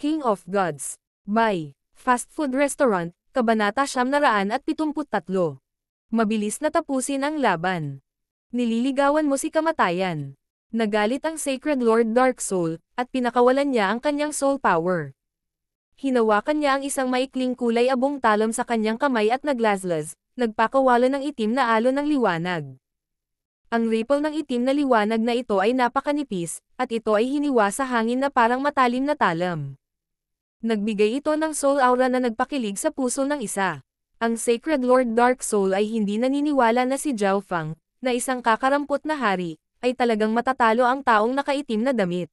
King of Gods. By Fast Food Restaurant, Kabanata at 73. Mabilis na tapusin ang laban. Nililigawan mo si kamatayan. Nagalit ang Sacred Lord Dark Soul, at pinakawalan niya ang kanyang soul power. Hinawakan niya ang isang maikling kulay abong talom sa kanyang kamay at naglaslas, nagpakawala ng itim na alo ng liwanag. Ang ripple ng itim na liwanag na ito ay napakanipis, at ito ay hiniwa sa hangin na parang matalim na talam. Nagbigay ito ng soul aura na nagpakilig sa puso ng isa. Ang Sacred Lord Dark Soul ay hindi naniniwala na si Zhao Fang, na isang kakarampot na hari, ay talagang matatalo ang taong nakaitim na damit.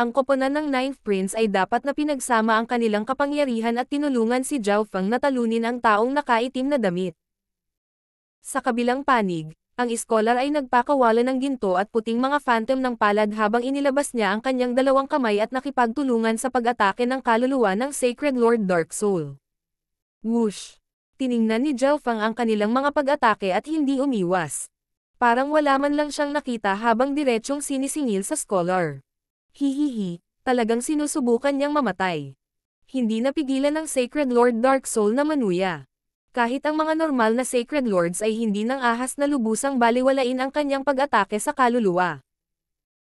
Ang koponan ng Ninth Prince ay dapat na pinagsama ang kanilang kapangyarihan at tinulungan si Zhao Fang na talunin ang taong nakaitim na damit. Sa kabilang panig, ang iskolar ay nagpakawala ng ginto at puting mga phantom ng palad habang inilabas niya ang kanyang dalawang kamay at nakipagtulungan sa pag-atake ng kaluluwa ng Sacred Lord Dark Soul. Whoosh! Tiningnan ni Jelfang ang kanilang mga pag-atake at hindi umiwas. Parang wala man lang siyang nakita habang diretsyong sinisingil sa scholar. Hihihi, talagang sinusubukan niyang mamatay. Hindi napigilan ng Sacred Lord Dark Soul na manuya kahit ang mga normal na Sacred Lords ay hindi nang ahas na lubusang baliwalain ang kanyang pag-atake sa kaluluwa.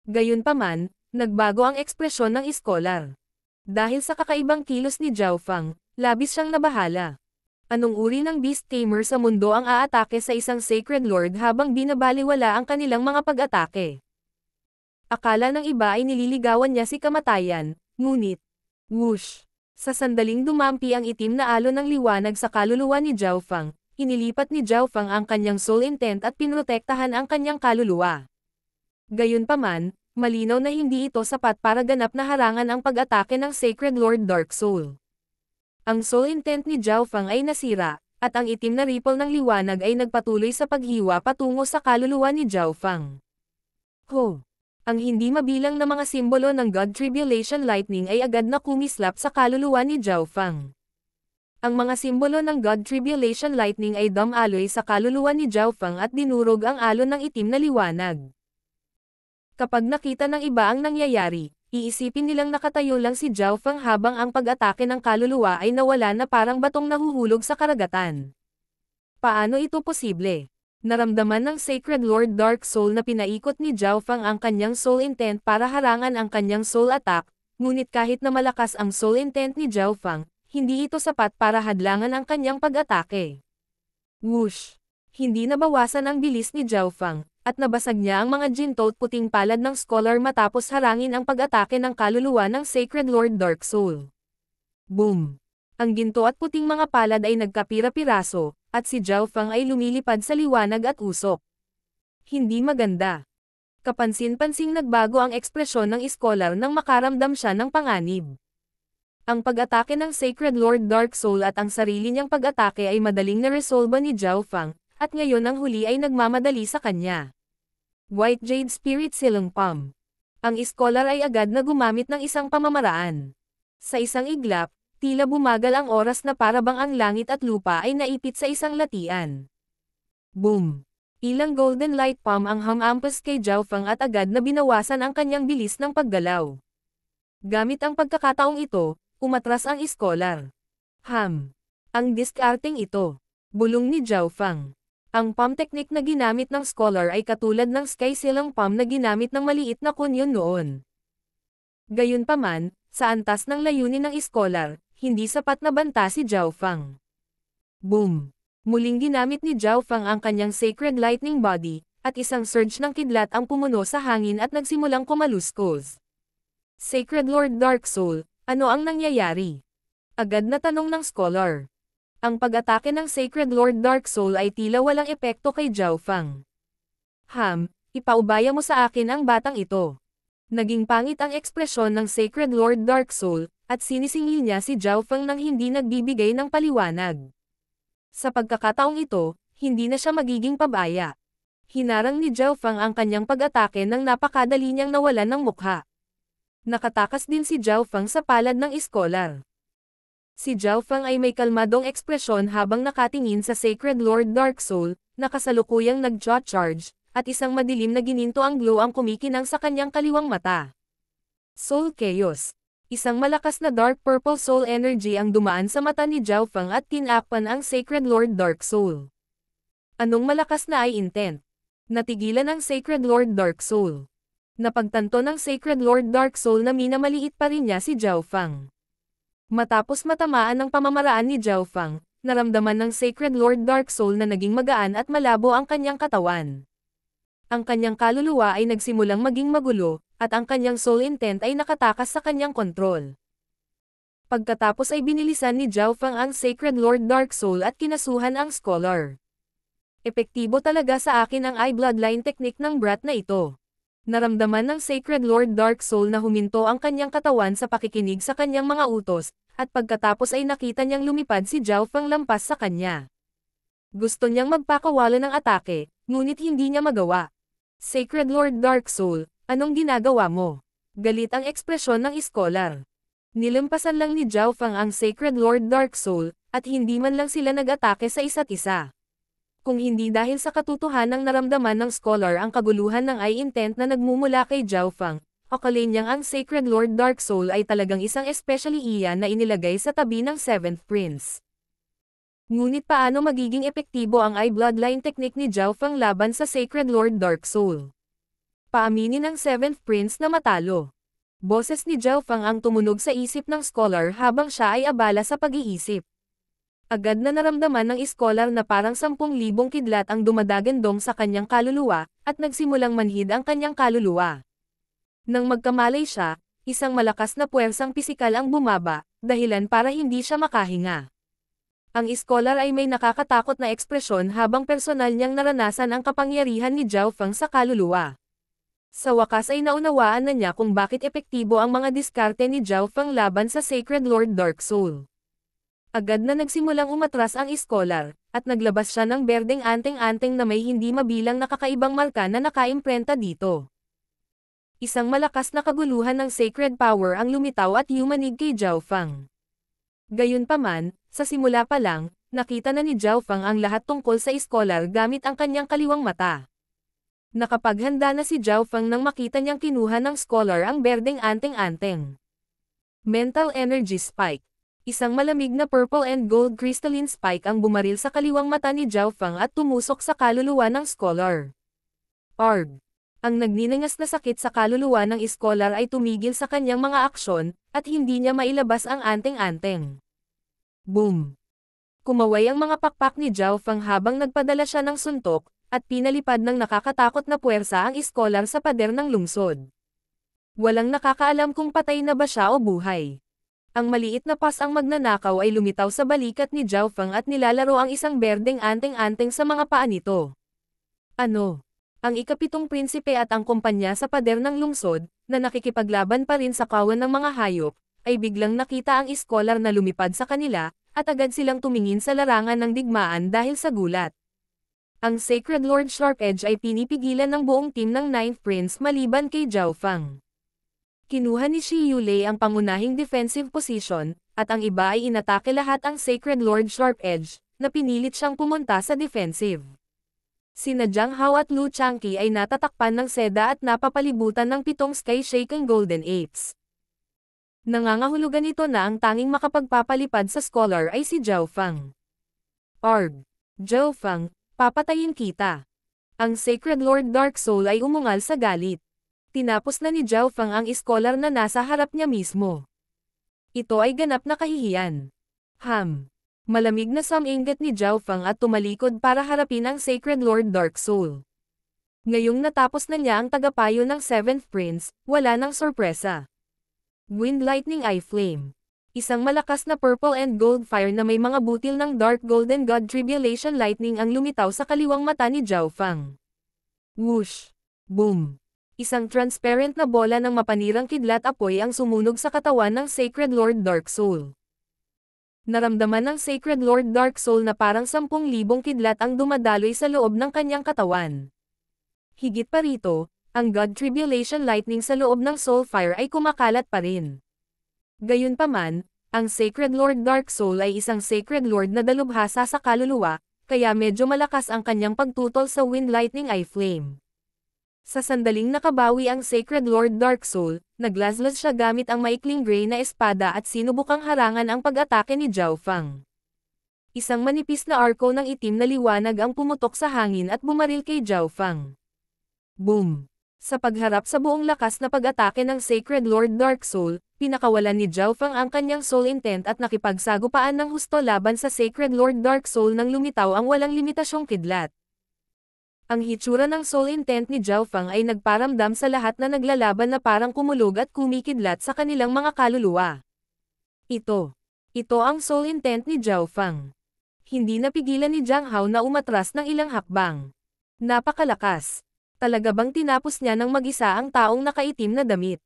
Gayunpaman, nagbago ang ekspresyon ng iskolar. Dahil sa kakaibang kilos ni Zhao Fang, labis siyang nabahala. Anong uri ng beast tamer sa mundo ang aatake sa isang sacred lord habang binabaliwala ang kanilang mga pag-atake? Akala ng iba ay nililigawan niya si kamatayan, ngunit, whoosh! Sa sandaling dumampi ang itim na alo ng liwanag sa kaluluwa ni Zhao Fang, inilipat ni Zhao Fang ang kanyang soul intent at pinrotektahan ang kanyang kaluluwa. Gayunpaman, malinaw na hindi ito sapat para ganap na harangan ang pag-atake ng Sacred Lord Dark Soul. Ang soul intent ni Zhao Fang ay nasira, at ang itim na ripple ng liwanag ay nagpatuloy sa paghiwa patungo sa kaluluwa ni Zhao Fang. Ho! ang hindi mabilang na mga simbolo ng God Tribulation Lightning ay agad na kumislap sa kaluluwa ni Zhao Fang. Ang mga simbolo ng God Tribulation Lightning ay damaloy sa kaluluwa ni Zhao Fang at dinurog ang alon ng itim na liwanag. Kapag nakita ng iba ang nangyayari, iisipin nilang nakatayo lang si Zhao Fang habang ang pag-atake ng kaluluwa ay nawala na parang batong nahuhulog sa karagatan. Paano ito posible? Naramdaman ng Sacred Lord Dark Soul na pinaikot ni Zhao Fang ang kanyang soul intent para harangan ang kanyang soul attack, ngunit kahit na malakas ang soul intent ni Zhao Fang, hindi ito sapat para hadlangan ang kanyang pag-atake. Whoosh! Hindi nabawasan ang bilis ni Zhao Fang, at nabasag niya ang mga jintote puting palad ng scholar matapos harangin ang pag-atake ng kaluluwa ng Sacred Lord Dark Soul. Boom! Ang ginto at puting mga palad ay nagkapira-piraso, at si Zhao Fang ay lumilipad sa liwanag at usok. Hindi maganda. Kapansin-pansing nagbago ang ekspresyon ng iskolar nang makaramdam siya ng panganib. Ang pag-atake ng Sacred Lord Dark Soul at ang sarili niyang pag-atake ay madaling naresolba ni Zhao Fang, at ngayon ang huli ay nagmamadali sa kanya. White Jade Spirit Silong Palm. Ang iskolar ay agad na gumamit ng isang pamamaraan. Sa isang iglap, tila bumagal ang oras na parabang ang langit at lupa ay naipit sa isang latian. Boom! Ilang golden light palm ang hamampas kay Zhao Fang at agad na binawasan ang kanyang bilis ng paggalaw. Gamit ang pagkakataong ito, umatras ang iskolar. Ham! Ang diskarting ito. Bulong ni Zhao Fang. Ang palm technique na ginamit ng scholar ay katulad ng sky silang palm na ginamit ng maliit na kunyon noon. Gayunpaman, sa antas ng layunin ng iskolar, hindi sapat na banta si Zhao Fang. Boom! Muling ginamit ni Zhao Fang ang kanyang sacred lightning body, at isang surge ng kidlat ang pumuno sa hangin at nagsimulang kumaluskos. Sacred Lord Dark Soul, ano ang nangyayari? Agad na tanong ng scholar. Ang pag-atake ng Sacred Lord Dark Soul ay tila walang epekto kay Zhao Fang. Ham, ipaubaya mo sa akin ang batang ito. Naging pangit ang ekspresyon ng Sacred Lord Dark Soul, at sinisingil niya si Zhao Feng nang hindi nagbibigay ng paliwanag. Sa pagkakataong ito, hindi na siya magiging pabaya. Hinarang ni Zhao Feng ang kanyang pag-atake nang napakadali niyang nawalan ng mukha. Nakatakas din si Zhao Feng sa palad ng iskolar. Si Zhao Feng ay may kalmadong ekspresyon habang nakatingin sa Sacred Lord Dark Soul, nakasalukuyang nag-jaw charge, at isang madilim na gininto ang glow ang kumikinang sa kanyang kaliwang mata. Soul Chaos isang malakas na dark purple soul energy ang dumaan sa mata ni Zhao Fang at tinakpan ang Sacred Lord Dark Soul. Anong malakas na ay intent? Natigilan ang Sacred Lord Dark Soul. Napagtanto ng Sacred Lord Dark Soul na minamaliit pa rin niya si Zhao Fang. Matapos matamaan ng pamamaraan ni Zhao Fang, naramdaman ng Sacred Lord Dark Soul na naging magaan at malabo ang kanyang katawan ang kanyang kaluluwa ay nagsimulang maging magulo, at ang kanyang soul intent ay nakatakas sa kanyang kontrol. Pagkatapos ay binilisan ni Zhao Fang ang Sacred Lord Dark Soul at kinasuhan ang Scholar. Epektibo talaga sa akin ang eye bloodline technique ng brat na ito. Naramdaman ng Sacred Lord Dark Soul na huminto ang kanyang katawan sa pakikinig sa kanyang mga utos, at pagkatapos ay nakita niyang lumipad si Zhao Fang lampas sa kanya. Gusto niyang magpakawala ng atake, ngunit hindi niya magawa. Sacred Lord Dark Soul, anong ginagawa mo? Galit ang ekspresyon ng iskolar. Nilampasan lang ni Zhao Fang ang Sacred Lord Dark Soul, at hindi man lang sila nag-atake sa isa't isa. Kung hindi dahil sa katutuhan ng naramdaman ng scholar ang kaguluhan ng eye intent na nagmumula kay Zhao Fang, akalain niyang ang Sacred Lord Dark Soul ay talagang isang especially iyan na inilagay sa tabi ng Seventh Prince. Ngunit paano magiging epektibo ang eye bloodline technique ni Zhao Fang laban sa Sacred Lord Dark Soul? Paaminin ng Seventh Prince na matalo. Boses ni Zhao Fang ang tumunog sa isip ng scholar habang siya ay abala sa pag-iisip. Agad na naramdaman ng scholar na parang sampung libong kidlat ang dumadagendong sa kanyang kaluluwa, at nagsimulang manhid ang kanyang kaluluwa. Nang magkamalay siya, isang malakas na puwersang pisikal ang bumaba, dahilan para hindi siya makahinga ang iskolar ay may nakakatakot na ekspresyon habang personal niyang naranasan ang kapangyarihan ni Zhao Fang sa kaluluwa. Sa wakas ay naunawaan na niya kung bakit epektibo ang mga diskarte ni Zhao Fang laban sa Sacred Lord Dark Soul. Agad na nagsimulang umatras ang iskolar, at naglabas siya ng berdeng anteng-anteng na may hindi mabilang nakakaibang marka na nakaimprenta dito. Isang malakas na kaguluhan ng sacred power ang lumitaw at yumanig kay Zhao Fang. Gayunpaman, sa simula pa lang, nakita na ni Zhao Fang ang lahat tungkol sa iskolar gamit ang kanyang kaliwang mata. Nakapaghanda na si Zhao Fang nang makita niyang kinuha ng scholar ang berdeng anteng-anteng. Mental Energy Spike Isang malamig na purple and gold crystalline spike ang bumaril sa kaliwang mata ni Zhao Fang at tumusok sa kaluluwa ng scholar. Orb Ang nagniningas na sakit sa kaluluwa ng scholar ay tumigil sa kanyang mga aksyon, at hindi niya mailabas ang anting-anting. Boom! Kumaway ang mga pakpak ni Zhao Fang habang nagpadala siya ng suntok, at pinalipad ng nakakatakot na puwersa ang iskolar sa pader ng lungsod. Walang nakakaalam kung patay na ba siya o buhay. Ang maliit na pas ang magnanakaw ay lumitaw sa balikat ni Zhao Fang at nilalaro ang isang berdeng anting-anting sa mga paa nito. Ano? ang ikapitong prinsipe at ang kumpanya sa pader ng lungsod, na nakikipaglaban pa rin sa kawan ng mga hayop, ay biglang nakita ang iskolar na lumipad sa kanila, at agad silang tumingin sa larangan ng digmaan dahil sa gulat. Ang Sacred Lord Sharp Edge ay pinipigilan ng buong team ng Ninth Prince maliban kay Zhao Fang. Kinuha ni Shi Yulei ang pangunahing defensive position, at ang iba ay inatake lahat ang Sacred Lord Sharp Edge, na pinilit siyang pumunta sa defensive. Sina Jiang Hao at Lu Changqi ay natatakpan ng seda at napapalibutan ng pitong sky-shaking golden apes. Nangangahulugan nito na ang tanging makapagpapalipad sa scholar ay si Zhao Fang. Arg! Zhao Fang, papatayin kita. Ang Sacred Lord Dark Soul ay umungal sa galit. Tinapos na ni Zhao Fang ang scholar na nasa harap niya mismo. Ito ay ganap na kahihiyan. Ham. Malamig na saminggit ni Zhao Fang at tumalikod para harapin ang Sacred Lord Dark Soul. Ngayong natapos na niya ang tagapayo ng Seventh Prince, wala nang sorpresa. Wind Lightning Eye Flame Isang malakas na purple and gold fire na may mga butil ng Dark Golden God Tribulation Lightning ang lumitaw sa kaliwang mata ni Zhao Fang. Whoosh! Boom! Isang transparent na bola ng mapanirang kidlat apoy ang sumunog sa katawan ng Sacred Lord Dark Soul. Naramdaman ng Sacred Lord Dark Soul na parang sampung libong kidlat ang dumadaloy sa loob ng kanyang katawan. Higit pa rito, ang God Tribulation Lightning sa loob ng Soul Fire ay kumakalat pa rin. Gayunpaman, ang Sacred Lord Dark Soul ay isang Sacred Lord na dalubhasa sa kaluluwa, kaya medyo malakas ang kanyang pagtutol sa Wind Lightning Eye Flame. Sa sandaling nakabawi ang Sacred Lord Dark Soul, naglaslas siya gamit ang maikling gray na espada at sinubukang harangan ang pag-atake ni Zhao Fang. Isang manipis na arko ng itim na liwanag ang pumutok sa hangin at bumaril kay Zhao Fang. Boom! Sa pagharap sa buong lakas na pag-atake ng Sacred Lord Dark Soul, pinakawalan ni Zhao Fang ang kanyang soul intent at nakipagsagupaan ng husto laban sa Sacred Lord Dark Soul nang lumitaw ang walang limitasyong kidlat. Ang hitsura ng soul intent ni Zhao Fang ay nagparamdam sa lahat na naglalaban na parang kumulog at kumikidlat sa kanilang mga kaluluwa. Ito. Ito ang soul intent ni Zhao Fang. Hindi napigilan ni Zhang Hao na umatras ng ilang hakbang. Napakalakas. Talaga bang tinapos niya ng mag-isa ang taong nakaitim na damit?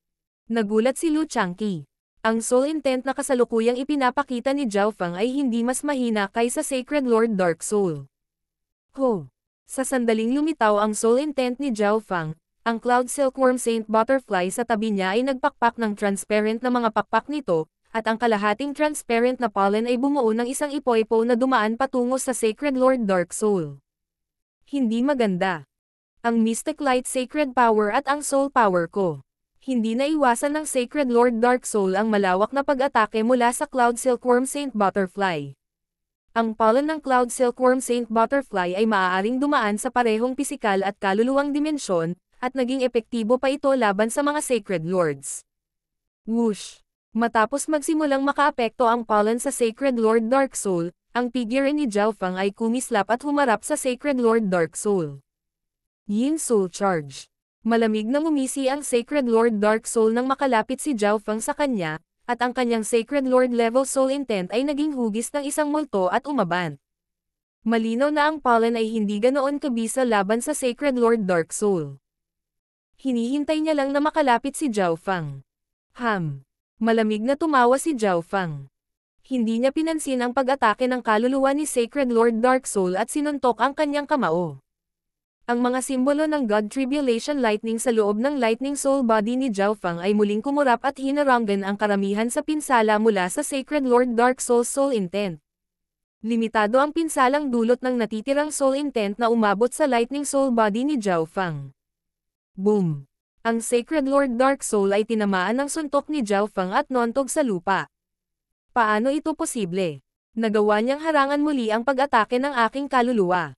Nagulat si Lu Changqi. Ang soul intent na kasalukuyang ipinapakita ni Zhao Fang ay hindi mas mahina kaysa Sacred Lord Dark Soul. Ho! Sa sandaling lumitaw ang soul intent ni Zhao Fang, ang Cloud Silkworm Saint Butterfly sa tabi niya ay nagpakpak ng transparent na mga pakpak nito, at ang kalahating transparent na pollen ay bumuo ng isang ipoipo na dumaan patungo sa Sacred Lord Dark Soul. Hindi maganda. Ang Mystic Light Sacred Power at ang Soul Power ko hindi naiwasan ng Sacred Lord Dark Soul ang malawak na pag-atake mula sa Cloud Silkworm Saint Butterfly. Ang pollen ng cloud silkworm Saint Butterfly ay maaaring dumaan sa parehong pisikal at kaluluwang dimensyon, at naging epektibo pa ito laban sa mga sacred lords. Whoosh! Matapos magsimulang makaapekto ang pollen sa Sacred Lord Dark Soul, ang figure ni Zhao ay kumislap at humarap sa Sacred Lord Dark Soul. Yin Soul Charge Malamig na ngumisi ang Sacred Lord Dark Soul nang makalapit si Zhao Fang sa kanya, at ang kanyang Sacred Lord level soul intent ay naging hugis ng isang multo at umaban. Malinaw na ang Pollen ay hindi ganoon kabisa laban sa Sacred Lord Dark Soul. Hinihintay niya lang na makalapit si Zhao Fang. Ham! Malamig na tumawa si Zhao Fang. Hindi niya pinansin ang pag-atake ng kaluluwa ni Sacred Lord Dark Soul at sinuntok ang kanyang kamao. Ang mga simbolo ng God Tribulation Lightning sa loob ng Lightning Soul Body ni Zhao Fang ay muling kumurap at hinaranggan ang karamihan sa pinsala mula sa Sacred Lord Dark Soul Soul Intent. Limitado ang pinsalang dulot ng natitirang soul intent na umabot sa Lightning Soul Body ni Zhao Fang. Boom! Ang Sacred Lord Dark Soul ay tinamaan ng suntok ni Zhao Fang at nontog sa lupa. Paano ito posible? Nagawa niyang harangan muli ang pag-atake ng aking kaluluwa.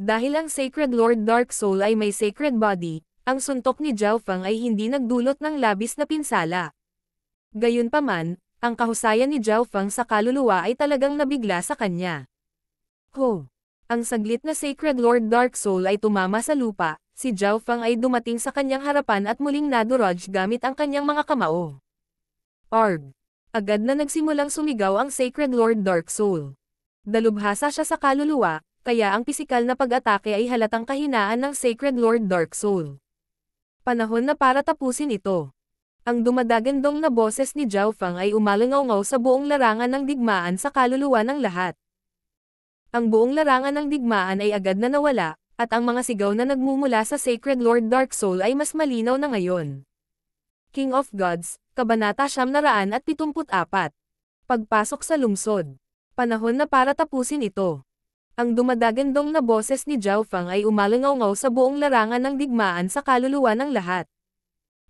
Dahil ang Sacred Lord Dark Soul ay may sacred body, ang suntok ni Zhao ay hindi nagdulot ng labis na pinsala. Gayunpaman, ang kahusayan ni Zhao sa kaluluwa ay talagang nabigla sa kanya. Ho! Ang saglit na Sacred Lord Dark Soul ay tumama sa lupa, si Zhao ay dumating sa kanyang harapan at muling naduraj gamit ang kanyang mga kamao. Arg! Agad na nagsimulang sumigaw ang Sacred Lord Dark Soul. Dalubhasa siya sa kaluluwa, kaya ang pisikal na pag-atake ay halatang kahinaan ng Sacred Lord Dark Soul. Panahon na para tapusin ito. Ang dumadagandong na boses ni Zhao Fang ay umalangaw sa buong larangan ng digmaan sa kaluluwa ng lahat. Ang buong larangan ng digmaan ay agad na nawala, at ang mga sigaw na nagmumula sa Sacred Lord Dark Soul ay mas malinaw na ngayon. King of Gods, Kabanata 774. Pagpasok sa lungsod. Panahon na para tapusin ito. Ang dumadagandong na boses ni Zhao Fang ay umalangaw sa buong larangan ng digmaan sa kaluluwa ng lahat.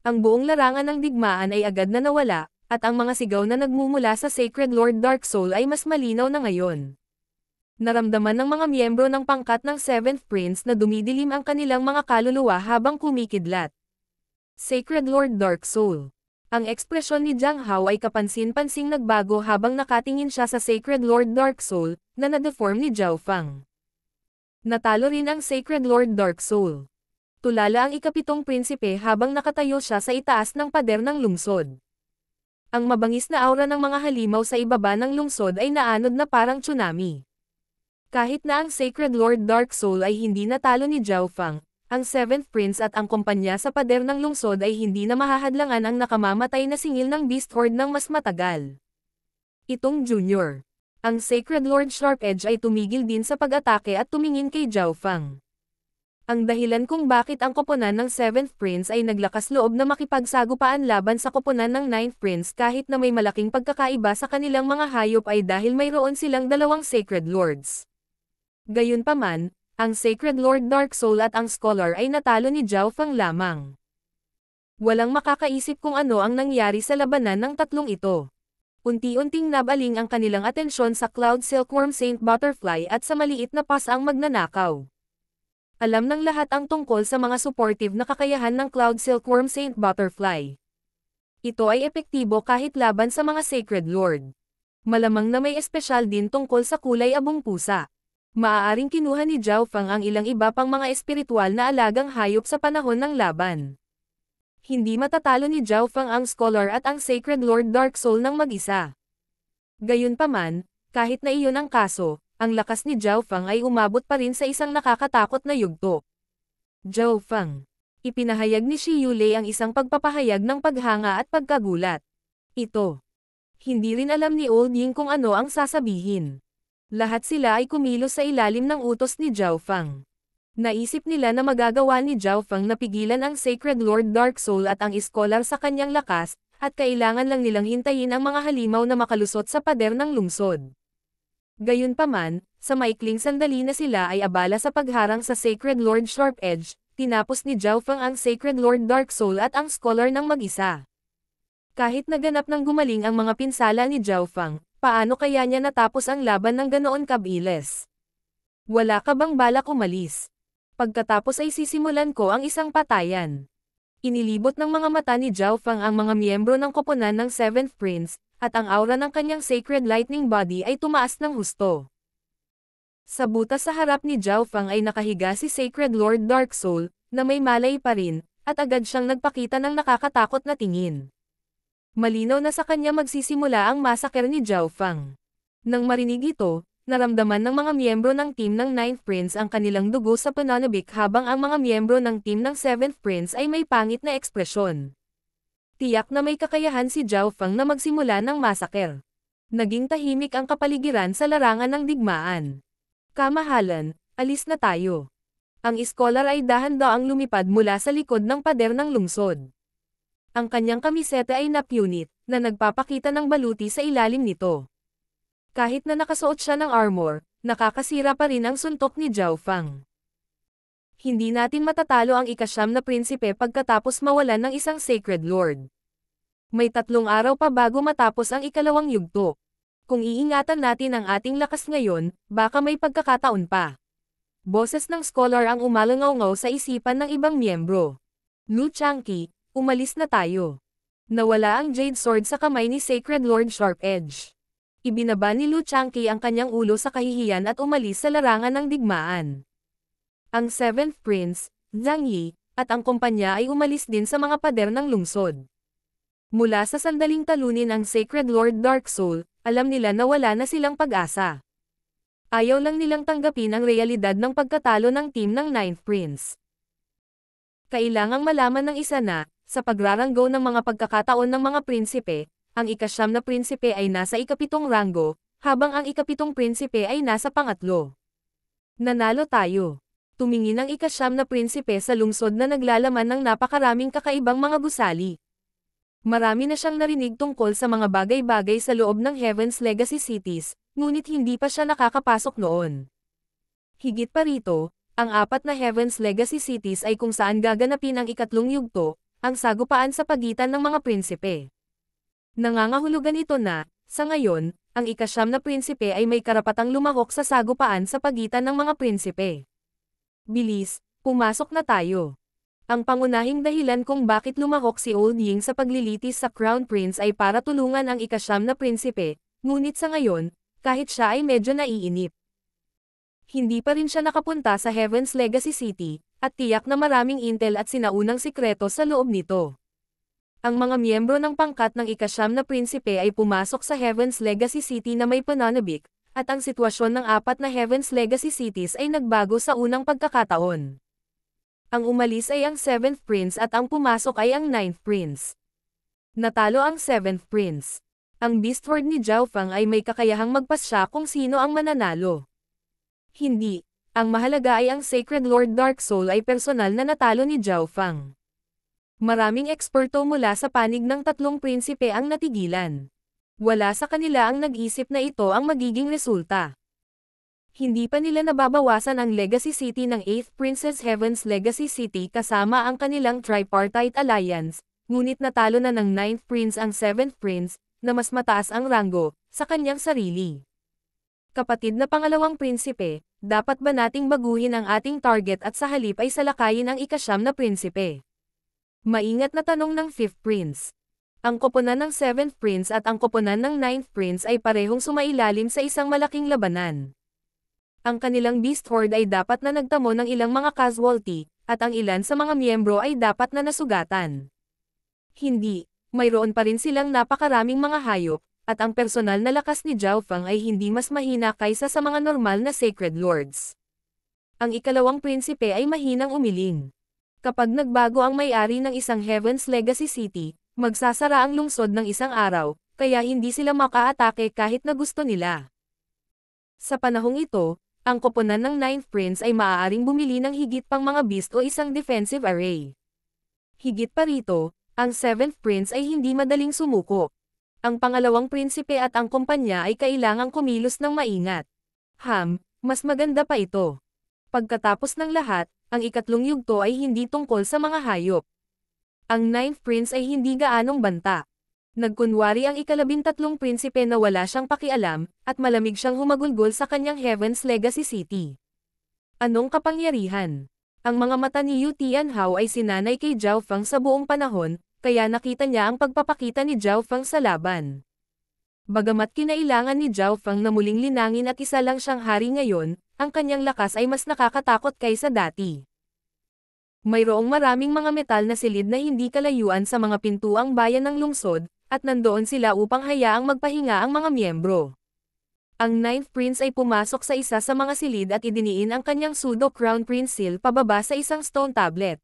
Ang buong larangan ng digmaan ay agad na nawala, at ang mga sigaw na nagmumula sa Sacred Lord Dark Soul ay mas malinaw na ngayon. Naramdaman ng mga miyembro ng pangkat ng Seventh Prince na dumidilim ang kanilang mga kaluluwa habang kumikidlat. Sacred Lord Dark Soul ang ekspresyon ni Zhang Hao ay kapansin-pansing nagbago habang nakatingin siya sa Sacred Lord Dark Soul, na nadeform ni Zhao Fang. Natalo rin ang Sacred Lord Dark Soul. Tulala ang ikapitong prinsipe habang nakatayo siya sa itaas ng pader ng lungsod. Ang mabangis na aura ng mga halimaw sa ibaba ng lungsod ay naanod na parang tsunami. Kahit na ang Sacred Lord Dark Soul ay hindi natalo ni Zhao Fang, ang Seventh Prince at ang kumpanya sa pader ng lungsod ay hindi na mahahadlangan ang nakamamatay na singil ng Beast Horde ng mas matagal. Itong Junior. Ang Sacred Lord Sharp Edge ay tumigil din sa pag-atake at tumingin kay Zhao Fang. Ang dahilan kung bakit ang koponan ng Seventh Prince ay naglakas loob na makipagsagupaan laban sa koponan ng Ninth Prince kahit na may malaking pagkakaiba sa kanilang mga hayop ay dahil mayroon silang dalawang Sacred Lords. Gayunpaman, ang Sacred Lord Dark Soul at ang Scholar ay natalo ni Zhao Fang lamang. Walang makakaisip kung ano ang nangyari sa labanan ng tatlong ito. Unti-unting nabaling ang kanilang atensyon sa Cloud Silkworm Saint Butterfly at sa maliit na pas ang magnanakaw. Alam ng lahat ang tungkol sa mga supportive na kakayahan ng Cloud Silkworm Saint Butterfly. Ito ay epektibo kahit laban sa mga Sacred Lord. Malamang na may espesyal din tungkol sa kulay abong pusa. Maaaring kinuha ni Zhao Fang ang ilang iba pang mga espiritual na alagang hayop sa panahon ng laban. Hindi matatalo ni Zhao Fang ang Scholar at ang Sacred Lord Dark Soul ng mag-isa. Gayunpaman, kahit na iyon ang kaso, ang lakas ni Zhao Fang ay umabot pa rin sa isang nakakatakot na yugto. Zhao Fang Ipinahayag ni Shi Yulei ang isang pagpapahayag ng paghanga at pagkagulat. Ito. Hindi rin alam ni Old Ying kung ano ang sasabihin. Lahat sila ay kumilos sa ilalim ng utos ni Zhao Fang. Naisip nila na magagawa ni Zhao Fang na pigilan ang Sacred Lord Dark Soul at ang Iskolar sa kanyang lakas, at kailangan lang nilang hintayin ang mga halimaw na makalusot sa pader ng lungsod. Gayunpaman, sa maikling sandali na sila ay abala sa pagharang sa Sacred Lord Sharp Edge, tinapos ni Zhao Fang ang Sacred Lord Dark Soul at ang Scholar ng mag-isa. Kahit naganap ng gumaling ang mga pinsala ni Zhao Fang, Paano kaya niya natapos ang laban ng ganoon kabilis? Wala ka bang balak umalis? Pagkatapos ay sisimulan ko ang isang patayan. Inilibot ng mga mata ni Zhao Fang ang mga miyembro ng koponan ng Seventh Prince, at ang aura ng kanyang sacred lightning body ay tumaas ng husto. Sa butas sa harap ni Zhao Fang ay nakahiga si Sacred Lord Dark Soul, na may malay pa rin, at agad siyang nagpakita ng nakakatakot na tingin. Malinaw na sa kanya magsisimula ang masaker ni Zhao Fang. Nang marinig ito, naramdaman ng mga miyembro ng team ng Ninth Prince ang kanilang dugo sa pananabik habang ang mga miyembro ng team ng Seventh Prince ay may pangit na ekspresyon. Tiyak na may kakayahan si Zhao Fang na magsimula ng masaker. Naging tahimik ang kapaligiran sa larangan ng digmaan. Kamahalan, alis na tayo. Ang iskolar ay dahan-daang lumipad mula sa likod ng pader ng lungsod. Ang kanyang kamiseta ay napunit, na nagpapakita ng baluti sa ilalim nito. Kahit na nakasuot siya ng armor, nakakasira pa rin ang suntok ni Zhao Fang. Hindi natin matatalo ang ikasyam na prinsipe pagkatapos mawalan ng isang sacred lord. May tatlong araw pa bago matapos ang ikalawang yugto. Kung iingatan natin ang ating lakas ngayon, baka may pagkakataon pa. Boses ng scholar ang umalangaw sa isipan ng ibang miyembro. Lu Changqi, Umalis na tayo. Nawala ang Jade Sword sa kamay ni Sacred Lord Sharp Edge. Ibinaba ni Lu Changqi ang kanyang ulo sa kahihiyan at umalis sa larangan ng digmaan. Ang Seventh Prince, Zhang Yi, at ang kumpanya ay umalis din sa mga pader ng lungsod. Mula sa sandaling talunin ang Sacred Lord Dark Soul, alam nila na wala na silang pag-asa. Ayaw lang nilang tanggapin ang realidad ng pagkatalo ng team ng Ninth Prince. Kailangang malaman ng isa na, sa pagraranggo ng mga pagkakataon ng mga prinsipe, ang ikasyam na prinsipe ay nasa ikapitong ranggo, habang ang ikapitong prinsipe ay nasa pangatlo. Nanalo tayo. Tumingin ang ikasyam na prinsipe sa lungsod na naglalaman ng napakaraming kakaibang mga gusali. Marami na siyang narinig tungkol sa mga bagay-bagay sa loob ng Heaven's Legacy Cities, ngunit hindi pa siya nakakapasok noon. Higit pa rito, ang apat na Heaven's Legacy Cities ay kung saan gaganapin ang ikatlong yugto, ang sagupaan sa pagitan ng mga prinsipe. Nangangahulugan ito na, sa ngayon, ang ikasyam na prinsipe ay may karapatang lumahok sa sagupaan sa pagitan ng mga prinsipe. Bilis, pumasok na tayo. Ang pangunahing dahilan kung bakit lumahok si Old Ying sa paglilitis sa Crown Prince ay para tulungan ang ikasyam na prinsipe, ngunit sa ngayon, kahit siya ay medyo naiinip. Hindi pa rin siya nakapunta sa Heaven's Legacy City, at tiyak na maraming intel at sinaunang sikreto sa loob nito. Ang mga miyembro ng pangkat ng ikasyam na prinsipe ay pumasok sa Heaven's Legacy City na may pananabik, at ang sitwasyon ng apat na Heaven's Legacy Cities ay nagbago sa unang pagkakataon. Ang umalis ay ang 7th Prince at ang pumasok ay ang 9th Prince. Natalo ang 7th Prince. Ang Beast Horde ni Zhao Fang ay may kakayahang magpasya kung sino ang mananalo. Hindi, ang mahalaga ay ang Sacred Lord Dark Soul ay personal na natalo ni Zhao Fang. Maraming eksperto mula sa panig ng tatlong prinsipe ang natigilan. Wala sa kanila ang nag-isip na ito ang magiging resulta. Hindi pa nila nababawasan ang legacy city ng 8th Princess Heaven's Legacy City kasama ang kanilang tripartite alliance, ngunit natalo na ng 9th Prince ang 7th Prince, na mas mataas ang ranggo, sa kanyang sarili. Kapatid na pangalawang prinsipe, dapat ba nating baguhin ang ating target at sa halip ay salakayin ang ikasyam na prinsipe? Maingat na tanong ng 5th prince. Ang koponan ng 7th prince at ang koponan ng 9th prince ay parehong sumailalim sa isang malaking labanan. Ang kanilang beast horde ay dapat na nagtamo ng ilang mga casualty, at ang ilan sa mga miyembro ay dapat na nasugatan. Hindi, mayroon pa rin silang napakaraming mga hayop, at ang personal na lakas ni Zhao Fang ay hindi mas mahina kaysa sa mga normal na Sacred Lords. Ang ikalawang prinsipe ay mahinang umiling. Kapag nagbago ang may-ari ng isang Heaven's Legacy City, magsasara ang lungsod ng isang araw, kaya hindi sila makaatake kahit na gusto nila. Sa panahong ito, ang koponan ng Ninth Prince ay maaaring bumili ng higit pang mga beast o isang defensive array. Higit pa rito, ang Seventh Prince ay hindi madaling sumuko, ang pangalawang prinsipe at ang kumpanya ay kailangang kumilos ng maingat. Ham, mas maganda pa ito. Pagkatapos ng lahat, ang ikatlong yugto ay hindi tungkol sa mga hayop. Ang ninth prince ay hindi gaanong banta. Nagkunwari ang ikalabintatlong prinsipe na wala siyang pakialam, at malamig siyang humagulgol sa kanyang Heaven's Legacy City. Anong kapangyarihan? Ang mga mata ni Yu Tianhao ay sinanay kay Zhao Fang sa buong panahon, kaya nakita niya ang pagpapakita ni Zhao Fang sa laban. Bagamat kinailangan ni Zhao Fang na muling linangin at isa lang siyang hari ngayon, ang kanyang lakas ay mas nakakatakot kaysa dati. Mayroong maraming mga metal na silid na hindi kalayuan sa mga pintuang bayan ng lungsod, at nandoon sila upang hayaang magpahinga ang mga miyembro. Ang Ninth Prince ay pumasok sa isa sa mga silid at idiniin ang kanyang pseudo Crown Prince seal pababa sa isang stone tablet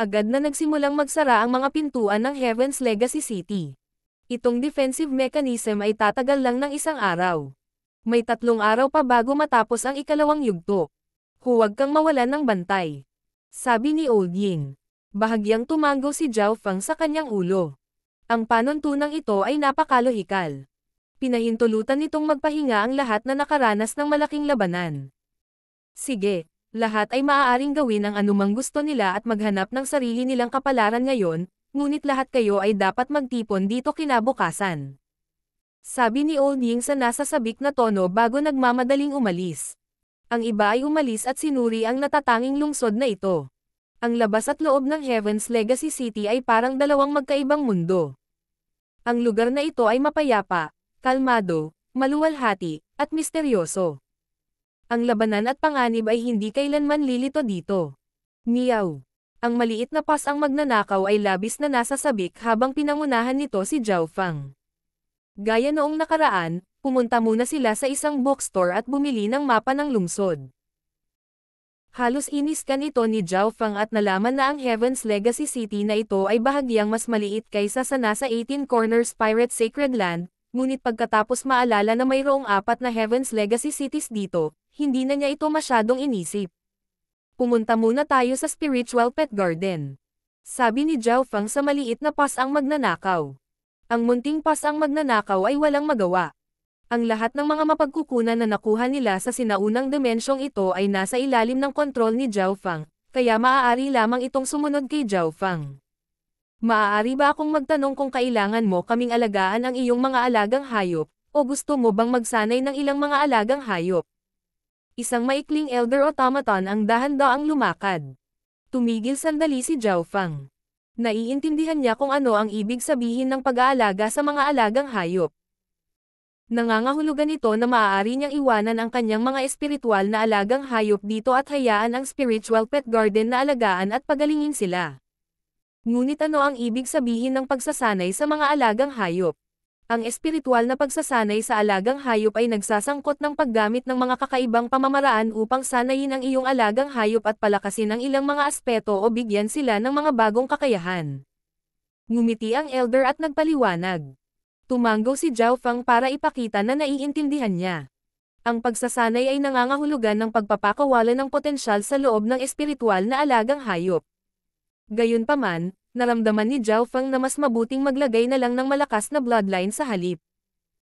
agad na nagsimulang magsara ang mga pintuan ng Heaven's Legacy City. Itong defensive mechanism ay tatagal lang ng isang araw. May tatlong araw pa bago matapos ang ikalawang yugto. Huwag kang mawalan ng bantay. Sabi ni Old Ying. Bahagyang tumango si Zhao Fang sa kanyang ulo. Ang panuntunang ito ay napakalohikal. Pinahintulutan nitong magpahinga ang lahat na nakaranas ng malaking labanan. Sige, lahat ay maaaring gawin ang anumang gusto nila at maghanap ng sarili nilang kapalaran ngayon, ngunit lahat kayo ay dapat magtipon dito kinabukasan. Sabi ni Old Ying sa nasasabik na tono bago nagmamadaling umalis. Ang iba ay umalis at sinuri ang natatanging lungsod na ito. Ang labas at loob ng Heaven's Legacy City ay parang dalawang magkaibang mundo. Ang lugar na ito ay mapayapa, kalmado, maluwalhati, at misteryoso. Ang labanan at panganib ay hindi kailanman lilito dito. Miyaw. Ang maliit na pas ang magnanakaw ay labis na nasa sabik habang pinangunahan nito si Zhao Fang. Gaya noong nakaraan, pumunta muna sila sa isang bookstore at bumili ng mapa ng lungsod. Halos iniskan ito ni Zhao Fang at nalaman na ang Heaven's Legacy City na ito ay bahagyang mas maliit kaysa sa nasa 18 Corners Pirate Sacred Land, ngunit pagkatapos maalala na mayroong apat na Heaven's Legacy Cities dito, hindi na niya ito masyadong inisip. Pumunta muna tayo sa spiritual pet garden. Sabi ni Zhao Fang sa maliit na pas ang magnanakaw. Ang munting pas ang magnanakaw ay walang magawa. Ang lahat ng mga mapagkukunan na nakuha nila sa sinaunang dimensyong ito ay nasa ilalim ng kontrol ni Zhao Fang, kaya maaari lamang itong sumunod kay Zhao Fang. Maaari ba akong magtanong kung kailangan mo kaming alagaan ang iyong mga alagang hayop, o gusto mo bang magsanay ng ilang mga alagang hayop? Isang maikling elder automaton ang dahan-daang lumakad. Tumigil sandali si Zhao Fang. Naiintindihan niya kung ano ang ibig sabihin ng pag-aalaga sa mga alagang hayop. Nangangahulugan ito na maaari niyang iwanan ang kanyang mga espiritual na alagang hayop dito at hayaan ang spiritual pet garden na alagaan at pagalingin sila. Ngunit ano ang ibig sabihin ng pagsasanay sa mga alagang hayop? ang espiritual na pagsasanay sa alagang hayop ay nagsasangkot ng paggamit ng mga kakaibang pamamaraan upang sanayin ang iyong alagang hayop at palakasin ang ilang mga aspeto o bigyan sila ng mga bagong kakayahan. Ngumiti ang elder at nagpaliwanag. Tumanggo si Zhao Fang para ipakita na naiintindihan niya. Ang pagsasanay ay nangangahulugan ng pagpapakawala ng potensyal sa loob ng espiritual na alagang hayop. Gayunpaman, naramdaman ni Zhao Feng na mas mabuting maglagay na lang ng malakas na bloodline sa halip.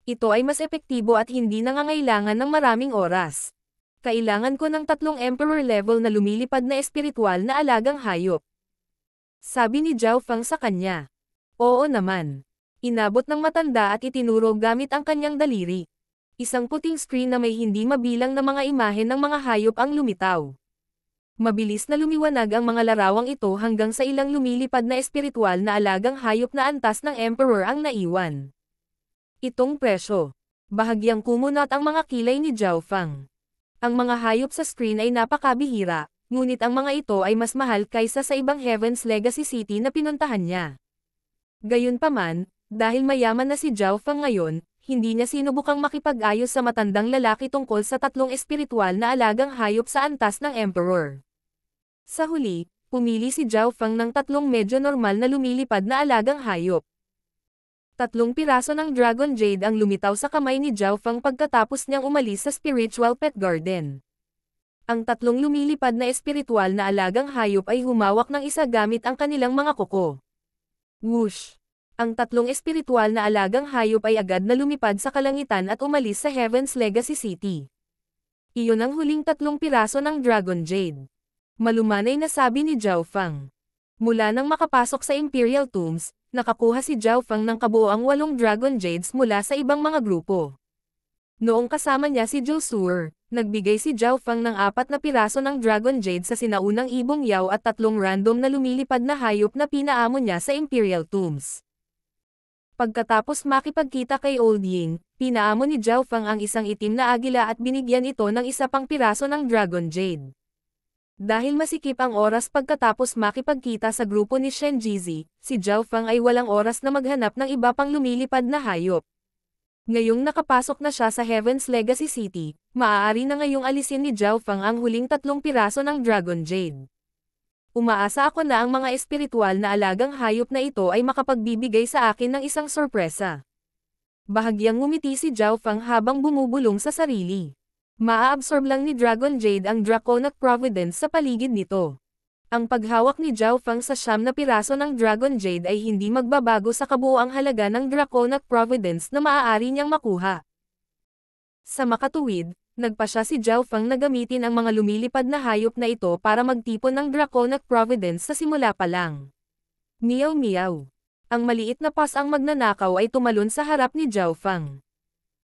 Ito ay mas epektibo at hindi nangangailangan ng maraming oras. Kailangan ko ng tatlong emperor level na lumilipad na espiritual na alagang hayop. Sabi ni Zhao Feng sa kanya. Oo naman. Inabot ng matanda at itinuro gamit ang kanyang daliri. Isang puting screen na may hindi mabilang na mga imahe ng mga hayop ang lumitaw. Mabilis na lumiwanag ang mga larawang ito hanggang sa ilang lumilipad na espiritual na alagang hayop na antas ng Emperor ang naiwan. Itong presyo. Bahagyang kumunot ang mga kilay ni Zhao Fang. Ang mga hayop sa screen ay napakabihira, ngunit ang mga ito ay mas mahal kaysa sa ibang Heaven's Legacy City na pinuntahan niya. Gayunpaman, dahil mayaman na si Zhao Fang ngayon, hindi niya sinubukang makipag-ayos sa matandang lalaki tungkol sa tatlong espiritual na alagang hayop sa antas ng Emperor. Sa huli, pumili si Zhao Fang ng tatlong medyo normal na lumilipad na alagang hayop. Tatlong piraso ng Dragon Jade ang lumitaw sa kamay ni Zhao Fang pagkatapos niyang umalis sa Spiritual Pet Garden. Ang tatlong lumilipad na espiritual na alagang hayop ay humawak ng isa gamit ang kanilang mga kuko. Whoosh! Ang tatlong espiritual na alagang hayop ay agad na lumipad sa kalangitan at umalis sa Heaven's Legacy City. Iyon ang huling tatlong piraso ng Dragon Jade. Malumanay na sabi ni Zhao Fang. Mula nang makapasok sa Imperial Tombs, nakakuha si Zhao Fang ng kabuoang walong Dragon Jades mula sa ibang mga grupo. Noong kasama niya si Josur, nagbigay si Zhao Fang ng apat na piraso ng Dragon Jade sa sinaunang Ibong Yao at tatlong random na lumilipad na hayop na pinaamo niya sa Imperial Tombs. Pagkatapos makipagkita kay Old Ying, pinaamo ni Zhao Fang ang isang itim na agila at binigyan ito ng isa pang piraso ng Dragon Jade. Dahil masikip ang oras pagkatapos makipagkita sa grupo ni Shen Jizi, si Zhao Fang ay walang oras na maghanap ng iba pang lumilipad na hayop. Ngayong nakapasok na siya sa Heaven's Legacy City, maaari na ngayong alisin ni Zhao Fang ang huling tatlong piraso ng Dragon Jade. Umaasa ako na ang mga espiritual na alagang hayop na ito ay makapagbibigay sa akin ng isang sorpresa. Bahagyang ngumiti si Zhao Fang habang bumubulong sa sarili. Maaabsorb lang ni Dragon Jade ang Draconic Providence sa paligid nito. Ang paghawak ni Zhao Fang sa siyam na piraso ng Dragon Jade ay hindi magbabago sa kabuoang halaga ng Draconic Providence na maaari niyang makuha. Sa makatuwid, nagpa siya si Zhao Fang na gamitin ang mga lumilipad na hayop na ito para magtipon ng Draconic Providence sa simula pa lang. Miyaw miyaw. Ang maliit na pas ang magnanakaw ay tumalon sa harap ni Zhao Fang.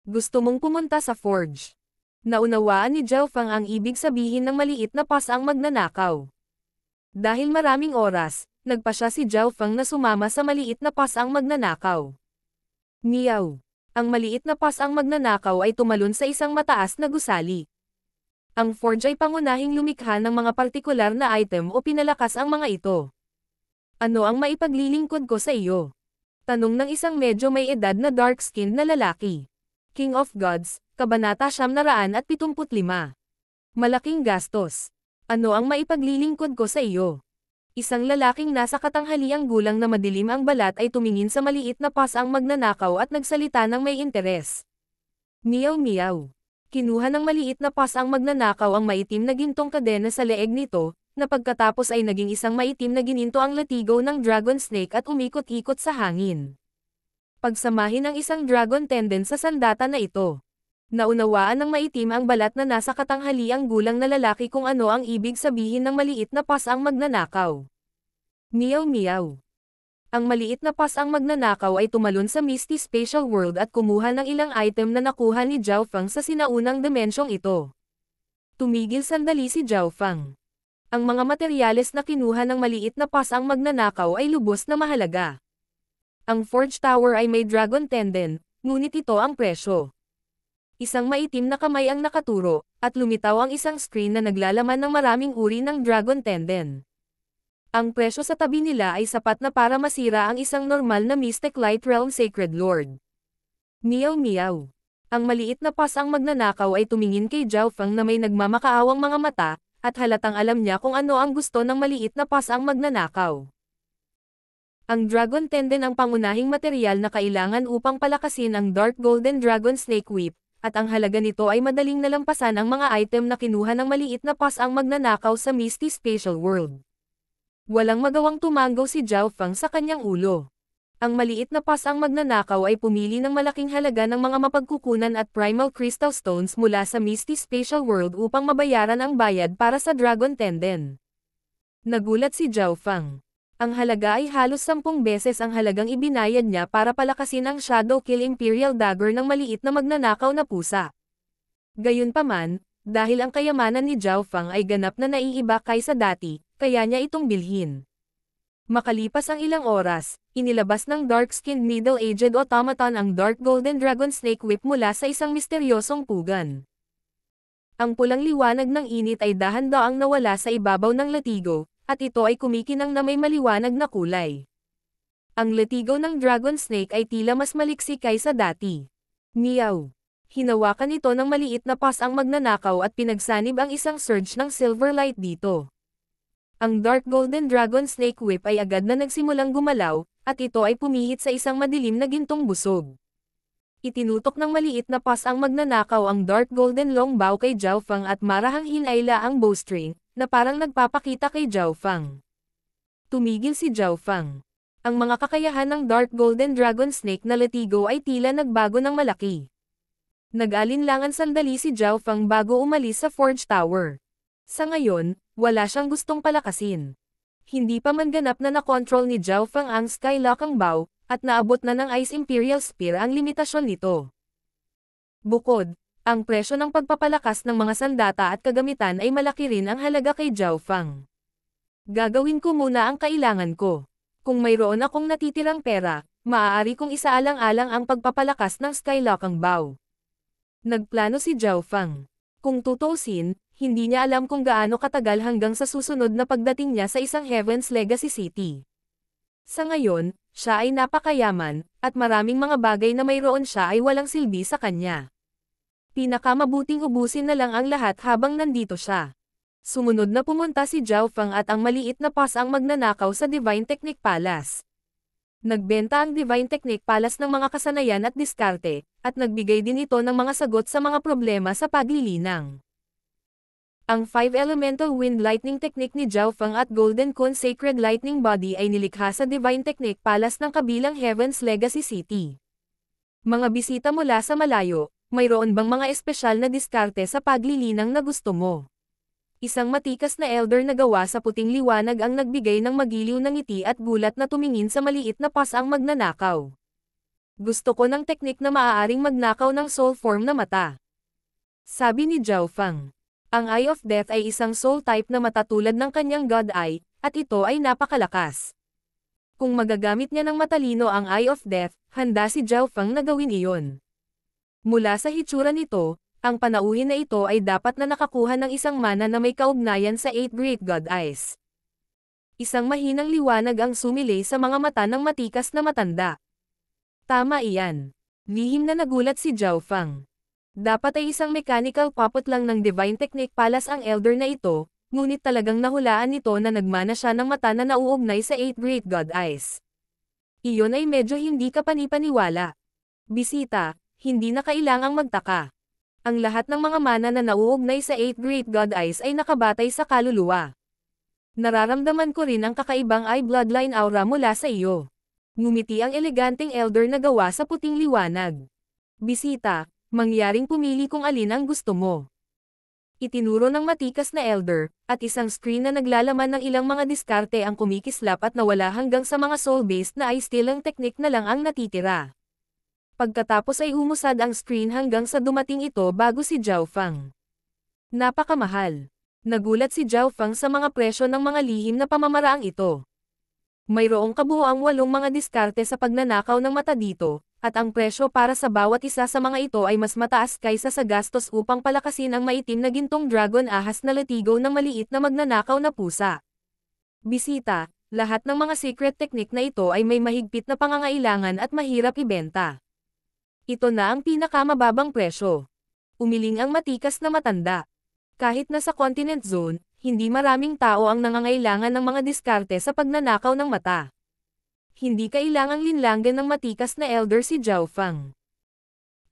Gusto mong pumunta sa forge. Naunawaan ni Jelfang ang ibig sabihin ng maliit na pas ang magnanakaw. Dahil maraming oras, nagpa siya si Jelfang na sumama sa maliit na pas ang magnanakaw. Miyaw! Ang maliit na pas ang magnanakaw ay tumalon sa isang mataas na gusali. Ang forge ay pangunahing lumikha ng mga partikular na item o pinalakas ang mga ito. Ano ang maipaglilingkod ko sa iyo? Tanong ng isang medyo may edad na dark-skinned na lalaki. King of Gods, Kabanata Siyam Malaking gastos. Ano ang maipaglilingkod ko sa iyo? Isang lalaking nasa katanghaliang gulang na madilim ang balat ay tumingin sa maliit na pas ang magnanakaw at nagsalita ng may interes. Miyaw-miyaw. Kinuha ng maliit na pas ang magnanakaw ang maitim na gintong kadena sa leeg nito, na pagkatapos ay naging isang maitim na gininto ang latigo ng dragon snake at umikot-ikot sa hangin. Pagsamahin ang isang dragon tendon sa sandata na ito. Naunawaan ng maitim ang balat na nasa katanghaliang gulang na lalaki kung ano ang ibig sabihin ng maliit na pas ang magnanakaw. Miyaw-miyaw. Ang maliit na pas ang magnanakaw ay tumalon sa Misty Spatial World at kumuha ng ilang item na nakuha ni Zhao Fang sa sinaunang dimensyong ito. Tumigil sandali si Zhao Fang. Ang mga materyales na kinuha ng maliit na pas ang magnanakaw ay lubos na mahalaga. Ang Forge Tower ay may Dragon Tendon, ngunit ito ang presyo isang maitim na kamay ang nakaturo, at lumitaw ang isang screen na naglalaman ng maraming uri ng Dragon Tenden. Ang presyo sa tabi nila ay sapat na para masira ang isang normal na Mystic Light Realm Sacred Lord. Miaw miaw. Ang maliit na pas ang magnanakaw ay tumingin kay Zhao Feng na may nagmamakaawang mga mata, at halatang alam niya kung ano ang gusto ng maliit na pas ang magnanakaw. Ang Dragon Tenden ang pangunahing material na kailangan upang palakasin ang Dark Golden Dragon Snake Whip, at ang halaga nito ay madaling nalampasan ang mga item na kinuha ng maliit na pas ang magnanakaw sa Misty Spatial World. Walang magawang tumango si Zhao Fang sa kanyang ulo. Ang maliit na pas ang magnanakaw ay pumili ng malaking halaga ng mga mapagkukunan at primal crystal stones mula sa Misty Spatial World upang mabayaran ang bayad para sa Dragon Tenden. Nagulat si Zhao Fang. Ang halaga ay halos sampung beses ang halagang ibinayad niya para palakasin ang Shadow Kill Imperial Dagger ng maliit na magnanakaw na pusa. Gayunpaman, dahil ang kayamanan ni Zhao Fang ay ganap na naiiba kaysa dati, kaya niya itong bilhin. Makalipas ang ilang oras, inilabas ng dark-skinned middle-aged automaton ang Dark Golden Dragon Snake Whip mula sa isang misteryosong pugan. Ang pulang liwanag ng init ay dahan-daang nawala sa ibabaw ng latigo, at ito ay kumikinang na may maliwanag na kulay. Ang latigo ng dragon snake ay tila mas maliksi kaysa dati. Miaw! Hinawakan ito ng maliit na pas ang magnanakaw at pinagsanib ang isang surge ng silver light dito. Ang dark golden dragon snake whip ay agad na nagsimulang gumalaw, at ito ay pumihit sa isang madilim na gintong busog. Itinutok ng maliit na pas ang magnanakaw ang dark golden longbow kay Zhao Fang at marahang hinayla ang bowstring, na parang nagpapakita kay Zhao Fang. Tumigil si Zhao Fang. Ang mga kakayahan ng Dark Golden Dragon Snake na latigo ay tila nagbago ng malaki. Nag-alinlangan sandali si Zhao Fang bago umalis sa Forge Tower. Sa ngayon, wala siyang gustong palakasin. Hindi pa man ganap na na-control ni Zhao Fang ang Skylock ang Bao, at naabot na ng Ice Imperial Spear ang limitasyon nito. Bukod, ang presyo ng pagpapalakas ng mga sandata at kagamitan ay malaki rin ang halaga kay Zhao Fang. Gagawin ko muna ang kailangan ko. Kung mayroon akong natitirang pera, maaari kong isaalang-alang ang pagpapalakas ng Skylakang Bao. Nagplano si Zhao Fang. Kung tutusin, hindi niya alam kung gaano katagal hanggang sa susunod na pagdating niya sa isang Heaven's Legacy City. Sa ngayon, siya ay napakayaman, at maraming mga bagay na mayroon siya ay walang silbi sa kanya pinakamabuting ubusin na lang ang lahat habang nandito siya. Sumunod na pumunta si Zhao Fang at ang maliit na pas ang magnanakaw sa Divine Technique Palace. Nagbenta ang Divine Technique Palace ng mga kasanayan at diskarte, at nagbigay din ito ng mga sagot sa mga problema sa paglilinang. Ang Five Elemental Wind Lightning Technique ni Zhao Feng at Golden Cone Sacred Lightning Body ay nilikha sa Divine Technique Palace ng kabilang Heaven's Legacy City. Mga bisita mula sa malayo, mayroon bang mga espesyal na diskarte sa paglilinang na gusto mo? Isang matikas na elder na gawa sa puting liwanag ang nagbigay ng magiliw ng ngiti at gulat na tumingin sa maliit na pas ang magnanakaw. Gusto ko ng teknik na maaaring magnakaw ng soul form na mata. Sabi ni Zhao Fang. Ang Eye of Death ay isang soul type na mata tulad ng kanyang God Eye, at ito ay napakalakas. Kung magagamit niya ng matalino ang Eye of Death, handa si Zhao Fang na gawin iyon. Mula sa hitsura nito, ang panauhin na ito ay dapat na nakakuha ng isang mana na may kaugnayan sa Eight Great God Eyes. Isang mahinang liwanag ang sumilay sa mga mata ng matikas na matanda. Tama iyan. Lihim na nagulat si Zhao Fang. Dapat ay isang mechanical puppet lang ng Divine Technique Palace ang elder na ito, ngunit talagang nahulaan nito na nagmana siya ng mata na nauugnay sa Eight Great God Eyes. Iyon ay medyo hindi ka panipaniwala. Bisita, hindi na kailangang magtaka. Ang lahat ng mga mana na nauugnay sa 8 Great God Eyes ay nakabatay sa kaluluwa. Nararamdaman ko rin ang kakaibang eye bloodline aura mula sa iyo. Ngumiti ang eleganteng elder na gawa sa puting liwanag. Bisita, mangyaring pumili kung alin ang gusto mo. Itinuro ng matikas na elder, at isang screen na naglalaman ng ilang mga diskarte ang kumikislap at nawala hanggang sa mga soul-based na eye still ang teknik na lang ang natitira. Pagkatapos ay umusad ang screen hanggang sa dumating ito bago si Zhao Fang. Napakamahal. Nagulat si Zhao Fang sa mga presyo ng mga lihim na pamamaraang ito. Mayroong kabuoang walong mga diskarte sa pagnanakaw ng mata dito, at ang presyo para sa bawat isa sa mga ito ay mas mataas kaysa sa gastos upang palakasin ang maitim na gintong dragon ahas na latigo ng maliit na magnanakaw na pusa. Bisita, lahat ng mga secret technique na ito ay may mahigpit na pangangailangan at mahirap ibenta. Ito na ang pinakamababang presyo. Umiling ang matikas na matanda. Kahit na sa continent zone, hindi maraming tao ang nangangailangan ng mga diskarte sa pagnanakaw ng mata. Hindi kailangang linlanggan ng matikas na elder si Zhao Fang.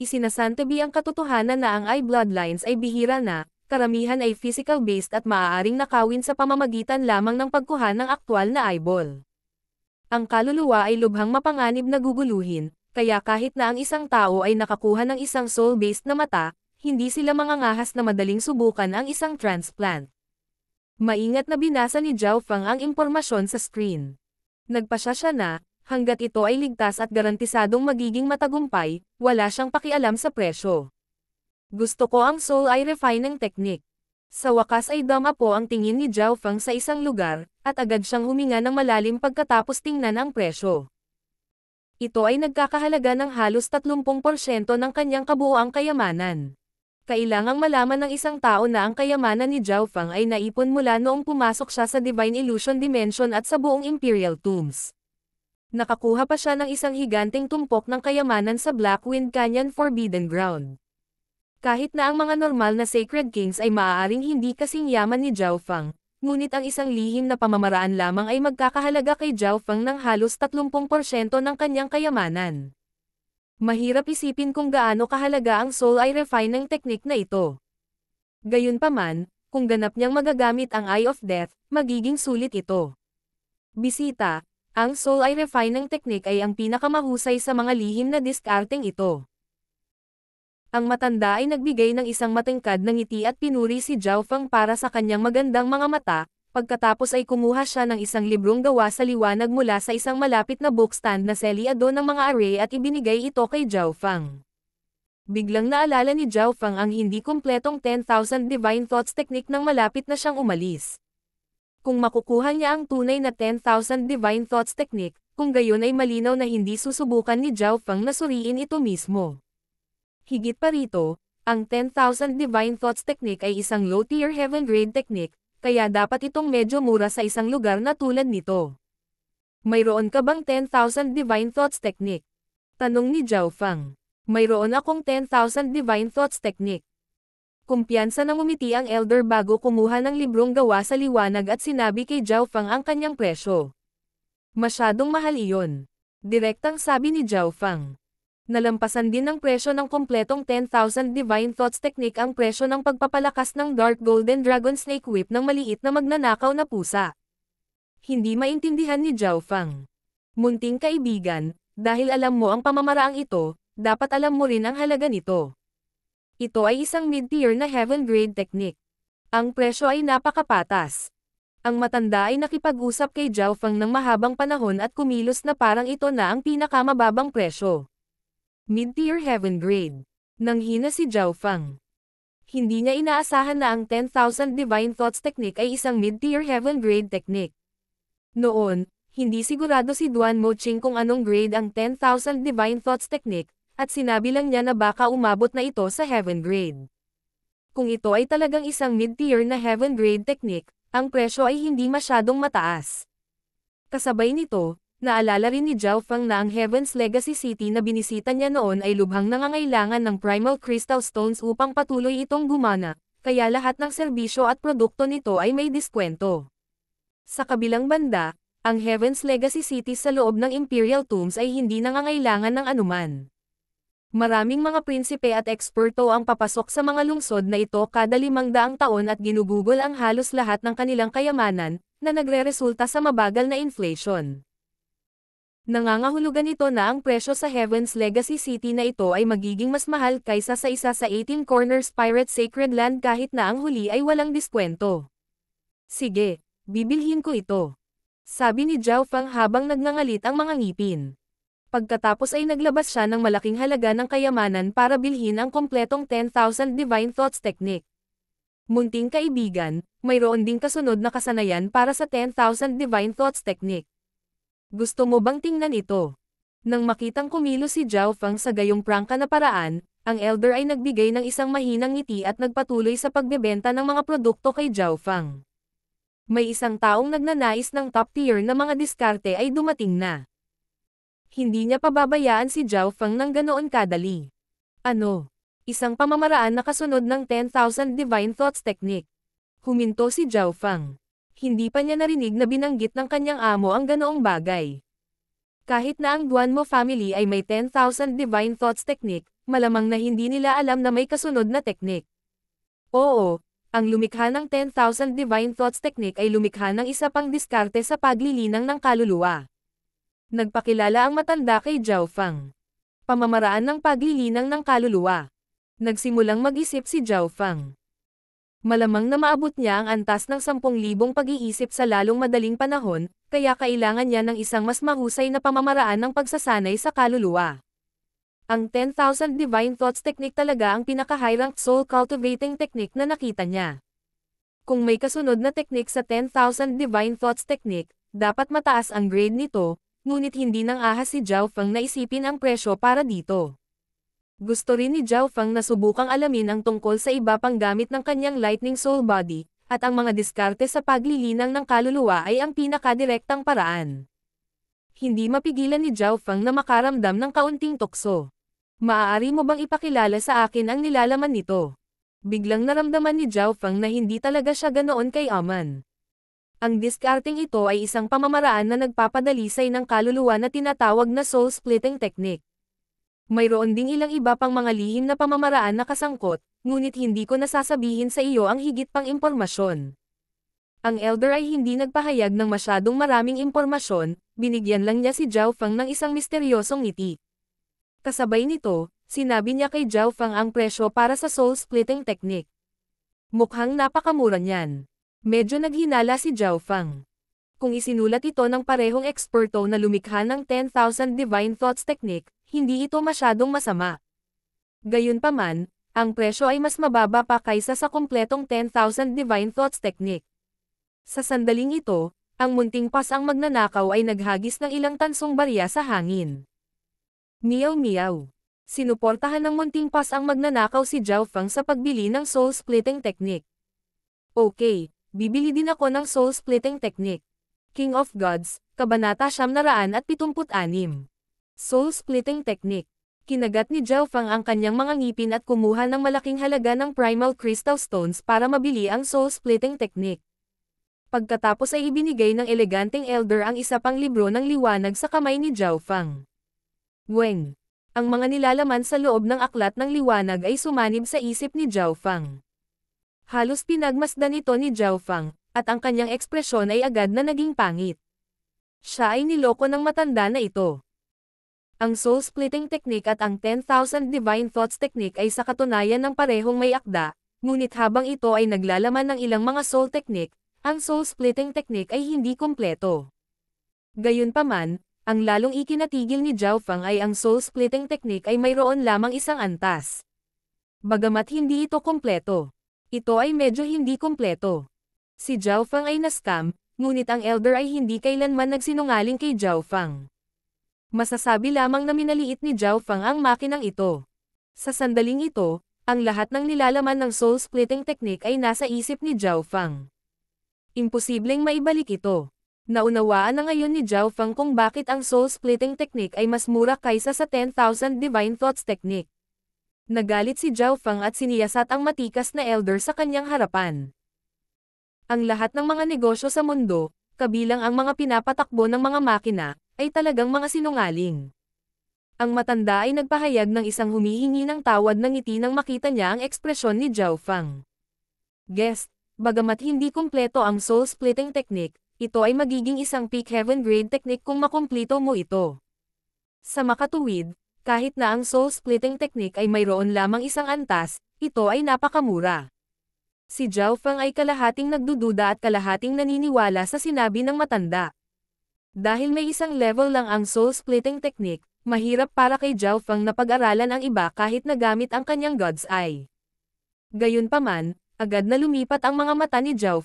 Isinasantabi ang katotohanan na ang eye bloodlines ay bihira na, karamihan ay physical-based at maaaring nakawin sa pamamagitan lamang ng pagkuha ng aktwal na eyeball. Ang kaluluwa ay lubhang mapanganib na guguluhin, kaya kahit na ang isang tao ay nakakuha ng isang soul-based na mata, hindi sila mangangahas na madaling subukan ang isang transplant. Maingat na binasa ni Zhao Fang ang impormasyon sa screen. Nagpasya siya na, hanggat ito ay ligtas at garantisadong magiging matagumpay, wala siyang pakialam sa presyo. Gusto ko ang soul eye refining technique. Sa wakas ay dama po ang tingin ni Zhao Fang sa isang lugar, at agad siyang huminga ng malalim pagkatapos tingnan ang presyo. Ito ay nagkakahalaga ng halos 30% ng kanyang kabuoang kayamanan. Kailangang malaman ng isang tao na ang kayamanan ni Zhao Fang ay naipon mula noong pumasok siya sa Divine Illusion Dimension at sa buong Imperial Tombs. Nakakuha pa siya ng isang higanting tumpok ng kayamanan sa Black Wind Canyon Forbidden Ground. Kahit na ang mga normal na Sacred Kings ay maaaring hindi kasing yaman ni Zhao Fang, ngunit ang isang lihim na pamamaraan lamang ay magkakahalaga kay Zhao Feng ng halos 30% ng kanyang kayamanan. Mahirap isipin kung gaano kahalaga ang soul eye refine ng teknik na ito. Gayunpaman, kung ganap niyang magagamit ang Eye of Death, magiging sulit ito. Bisita, ang soul eye refine ng teknik ay ang pinakamahusay sa mga lihim na diskarteng ito ang matanda ay nagbigay ng isang matingkad na ng ngiti at pinuri si Zhao Feng para sa kanyang magandang mga mata, pagkatapos ay kumuha siya ng isang librong gawa sa liwanag mula sa isang malapit na bookstand na selyado ng mga array at ibinigay ito kay Zhao Feng. Biglang naalala ni Zhao Fang ang hindi kumpletong 10,000 Divine Thoughts Technique nang malapit na siyang umalis. Kung makukuha niya ang tunay na 10,000 Divine Thoughts Technique, kung gayon ay malinaw na hindi susubukan ni Zhao Fang na suriin ito mismo. Higit pa rito, ang 10,000 Divine Thoughts Technique ay isang low-tier heaven grade technique, kaya dapat itong medyo mura sa isang lugar na tulad nito. Mayroon ka bang 10,000 Divine Thoughts Technique? Tanong ni Zhao Fang. Mayroon akong 10,000 Divine Thoughts Technique. Kumpiyansa na umiti ang elder bago kumuha ng librong gawa sa liwanag at sinabi kay Zhao Fang ang kanyang presyo. Masyadong mahal iyon. Direktang sabi ni Zhao Fang. Nalampasan din ng presyo ng kompletong 10,000 Divine Thoughts Technique ang presyo ng pagpapalakas ng Dark Golden Dragon Snake Whip ng maliit na magnanakaw na pusa. Hindi maintindihan ni Zhao Fang. Munting kaibigan, dahil alam mo ang pamamaraang ito, dapat alam mo rin ang halaga nito. Ito ay isang mid-tier na heaven grade technique. Ang presyo ay napakapatas. Ang matanda ay nakipag-usap kay Zhao Fang ng mahabang panahon at kumilos na parang ito na ang pinakamababang presyo. Mid-tier heaven grade. Nanghina si Zhao Fang. Hindi niya inaasahan na ang 10,000 Divine Thoughts technique ay isang mid-tier heaven grade technique. Noon, hindi sigurado si Duan Moching kung anong grade ang 10,000 Divine Thoughts technique, at sinabi lang niya na baka umabot na ito sa heaven grade. Kung ito ay talagang isang mid-tier na heaven grade technique, ang presyo ay hindi masyadong mataas. Kasabay nito, Naalala rin ni Zhao Fang na ang Heaven's Legacy City na binisita niya noon ay lubhang nangangailangan ng primal crystal stones upang patuloy itong gumana, kaya lahat ng serbisyo at produkto nito ay may diskwento. Sa kabilang banda, ang Heaven's Legacy City sa loob ng Imperial Tombs ay hindi nangangailangan ng anuman. Maraming mga prinsipe at eksperto ang papasok sa mga lungsod na ito kada limang daang taon at ginugugol ang halos lahat ng kanilang kayamanan, na nagreresulta sa mabagal na inflation. Nangangahulugan ito na ang presyo sa Heaven's Legacy City na ito ay magiging mas mahal kaysa sa isa sa 18 Corners Pirate Sacred Land kahit na ang huli ay walang diskwento. Sige, bibilhin ko ito. Sabi ni Zhao Fang habang nagngangalit ang mga ngipin. Pagkatapos ay naglabas siya ng malaking halaga ng kayamanan para bilhin ang kompletong 10,000 Divine Thoughts Technique. Munting kaibigan, mayroon ding kasunod na kasanayan para sa 10,000 Divine Thoughts Technique. Gusto mo bang tingnan ito? Nang makitang kumilo si Zhao Fang sa gayong prangka na paraan, ang elder ay nagbigay ng isang mahinang ngiti at nagpatuloy sa pagbebenta ng mga produkto kay Zhao Fang. May isang taong nagnanais ng top tier na mga diskarte ay dumating na. Hindi niya pababayaan si Zhao Fang ng ganoon kadali. Ano? Isang pamamaraan na kasunod ng 10,000 Divine Thoughts Technique. Huminto si Zhao Fang hindi pa niya narinig na binanggit ng kanyang amo ang ganoong bagay. Kahit na ang Guanmo family ay may 10,000 Divine Thoughts technique, malamang na hindi nila alam na may kasunod na technique. Oo, ang lumikha ng 10,000 Divine Thoughts technique ay lumikha ng isa pang diskarte sa paglilinang ng kaluluwa. Nagpakilala ang matanda kay Zhao Fang. Pamamaraan ng paglilinang ng kaluluwa. Nagsimulang mag-isip si Zhao Fang. Malamang na maabot niya ang antas ng 10,000 pag-iisip sa lalong madaling panahon, kaya kailangan niya ng isang mas mahusay na pamamaraan ng pagsasanay sa kaluluwa. Ang 10,000 Divine Thoughts Technique talaga ang pinaka-high-ranked soul cultivating technique na nakita niya. Kung may kasunod na technique sa 10,000 Divine Thoughts Technique, dapat mataas ang grade nito, ngunit hindi nang ahas si Zhao Feng na isipin ang presyo para dito. Gusto rin ni Zhao Fang na subukang alamin ang tungkol sa iba pang gamit ng kanyang Lightning Soul Body, at ang mga diskarte sa paglilinang ng kaluluwa ay ang pinakadirektang paraan. Hindi mapigilan ni Zhao Fang na makaramdam ng kaunting tukso. Maaari mo bang ipakilala sa akin ang nilalaman nito? Biglang naramdaman ni Zhao Fang na hindi talaga siya ganoon kay Aman. Ang discarding ito ay isang pamamaraan na nagpapadalisay ng kaluluwa na tinatawag na soul-splitting technique. Mayroon ding ilang iba pang mga lihim na pamamaraan na kasangkot, ngunit hindi ko nasasabihin sa iyo ang higit pang impormasyon. Ang elder ay hindi nagpahayag ng masyadong maraming impormasyon, binigyan lang niya si Zhao Fang ng isang misteryosong ngiti. Kasabay nito, sinabi niya kay Zhao Fang ang presyo para sa soul-splitting technique. Mukhang napakamura niyan. Medyo naghinala si Zhao Fang. Kung isinulat ito ng parehong eksperto na lumikha ng 10,000 Divine Thoughts Technique, hindi ito masyadong masama. Gayunpaman, ang presyo ay mas mababa pa kaysa sa kumpletong 10,000 Divine Thoughts Technique. Sa sandaling ito, ang munting pas ang magnanakaw ay naghagis ng ilang tansong barya sa hangin. Miyaw-miyaw. Sinuportahan ng munting pas ang magnanakaw si Zhao Fang sa pagbili ng soul-splitting technique. Okay, bibili din ako ng soul-splitting technique. King of Gods, Kabanata 176. Soul-splitting technique. Kinagat ni Gelfang ang kanyang mga ngipin at kumuha ng malaking halaga ng primal crystal stones para mabili ang soul-splitting technique. Pagkatapos ay ibinigay ng eleganteng elder ang isa pang libro ng liwanag sa kamay ni Gelfang. Weng. Ang mga nilalaman sa loob ng aklat ng liwanag ay sumanib sa isip ni Gelfang. Halos pinagmasdan ito ni Gelfang, at ang kanyang ekspresyon ay agad na naging pangit. Siya ay niloko ng matanda na ito. Ang soul-splitting technique at ang 10,000 divine thoughts technique ay sa katunayan ng parehong may akda, ngunit habang ito ay naglalaman ng ilang mga soul technique, ang soul-splitting technique ay hindi kumpleto. Gayunpaman, ang lalong ikinatigil ni Zhao Fang ay ang soul-splitting technique ay mayroon lamang isang antas. Bagamat hindi ito kumpleto. Ito ay medyo hindi kumpleto. Si Zhao Fang ay naskam, ngunit ang elder ay hindi kailanman nagsinungaling kay Zhao Fang. Masasabi lamang na minaliit ni Zhao Fang ang makinang ito. Sa sandaling ito, ang lahat ng nilalaman ng soul-splitting technique ay nasa isip ni Zhao Fang. Imposibleng maibalik ito. Naunawaan na ngayon ni Zhao Fang kung bakit ang soul-splitting technique ay mas mura kaysa sa 10,000 Divine Thoughts technique. Nagalit si Zhao Fang at siniyasat ang matikas na elder sa kanyang harapan. Ang lahat ng mga negosyo sa mundo, kabilang ang mga pinapatakbo ng mga makina, ay talagang mga sinungaling. Ang matanda ay nagpahayag ng isang humihingi ng tawad ng ngiti nang makita niya ang ekspresyon ni Zhao Fang. Guest, bagamat hindi kumpleto ang soul-splitting technique, ito ay magiging isang peak heaven grade technique kung makumpleto mo ito. Sa makatuwid, kahit na ang soul-splitting technique ay mayroon lamang isang antas, ito ay napakamura. Si Zhao Fang ay kalahating nagdududa at kalahating naniniwala sa sinabi ng matanda. Dahil may isang level lang ang soul-splitting technique, mahirap para kay Zhao na pag-aralan ang iba kahit nagamit ang kanyang God's Eye. Gayunpaman, agad na lumipat ang mga mata ni Zhao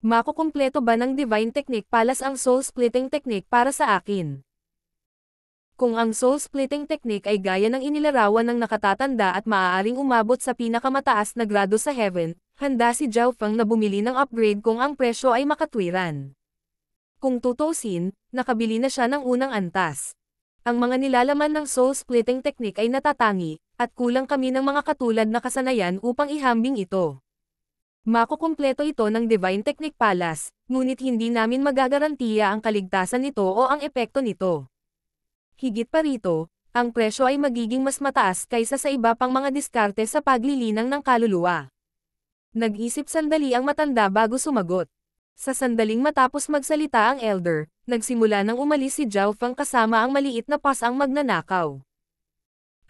Makukumpleto ba ng Divine Technique palas ang soul-splitting technique para sa akin? Kung ang soul-splitting technique ay gaya ng inilarawan ng nakatatanda at maaaring umabot sa pinakamataas na grado sa heaven, handa si Zhao na bumili ng upgrade kung ang presyo ay makatwiran. Kung tutusin, nakabili na siya ng unang antas. Ang mga nilalaman ng soul-splitting technique ay natatangi, at kulang kami ng mga katulad na kasanayan upang ihambing ito. Makukumpleto ito ng Divine Technique Palace, ngunit hindi namin magagarantiya ang kaligtasan nito o ang epekto nito. Higit pa rito, ang presyo ay magiging mas mataas kaysa sa iba pang mga diskarte sa paglilinang ng kaluluwa. Nag-isip sandali ang matanda bago sumagot. Sa sandaling matapos magsalita ang elder, nagsimula nang umalis si Zhao Fang kasama ang maliit na pasang magnanakaw.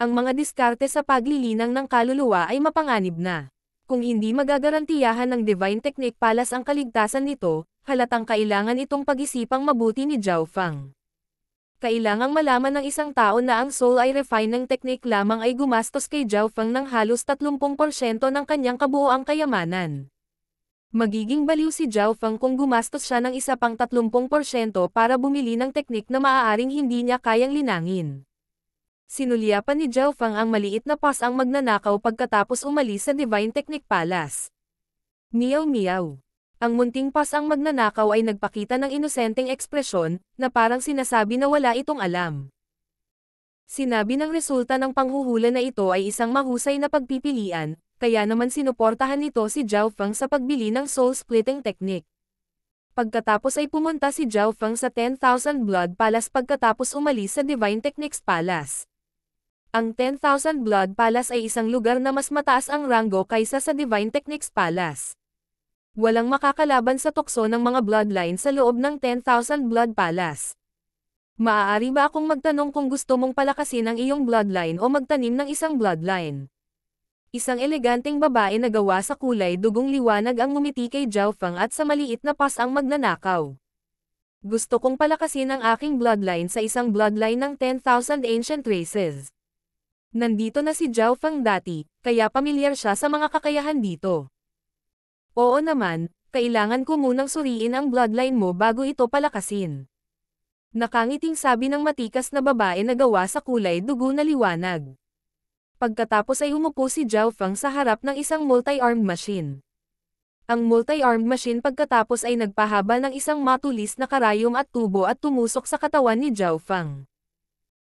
Ang mga diskarte sa paglilinang ng kaluluwa ay mapanganib na. Kung hindi magagarantiyahan ng Divine Technique Palace ang kaligtasan nito, halatang kailangan itong pag-isipang mabuti ni Zhao Fang. Kailangang malaman ng isang tao na ang soul ay refine ng technique lamang ay gumastos kay Zhao Fang ng halos 30% ng kanyang kabuoang kayamanan. Magiging baliw si Zhao Fang kung gumastos siya ng isa pang 30% para bumili ng teknik na maaaring hindi niya kayang linangin. Sinulyapan ni Zhao Fang ang maliit na pas ang magnanakaw pagkatapos umalis sa Divine Technique Palace. Miyaw miyaw. Ang munting pas ang magnanakaw ay nagpakita ng inosenteng ekspresyon na parang sinasabi na wala itong alam. Sinabi ng resulta ng panghuhula na ito ay isang mahusay na pagpipilian, kaya naman sinuportahan nito si Zhao Feng sa pagbili ng soul-splitting technique. Pagkatapos ay pumunta si Zhao Feng sa 10,000 Blood Palace pagkatapos umalis sa Divine Techniques Palace. Ang 10,000 Blood Palace ay isang lugar na mas mataas ang ranggo kaysa sa Divine Techniques Palace. Walang makakalaban sa tukso ng mga bloodline sa loob ng 10,000 Blood Palace. Maaari ba akong magtanong kung gusto mong palakasin ang iyong bloodline o magtanim ng isang bloodline? Isang eleganteng babae na gawa sa kulay dugong liwanag ang ngumiti kay Zhao at sa maliit na pas ang magnanakaw. Gusto kong palakasin ang aking bloodline sa isang bloodline ng 10,000 ancient races. Nandito na si Zhao dati, kaya pamilyar siya sa mga kakayahan dito. Oo naman, kailangan ko munang suriin ang bloodline mo bago ito palakasin. Nakangiting sabi ng matikas na babae na gawa sa kulay dugo na liwanag. Pagkatapos ay umupo si Zhao Fang sa harap ng isang multi-armed machine. Ang multi-armed machine pagkatapos ay nagpahaba ng isang matulis na karayom at tubo at tumusok sa katawan ni Zhao Fang.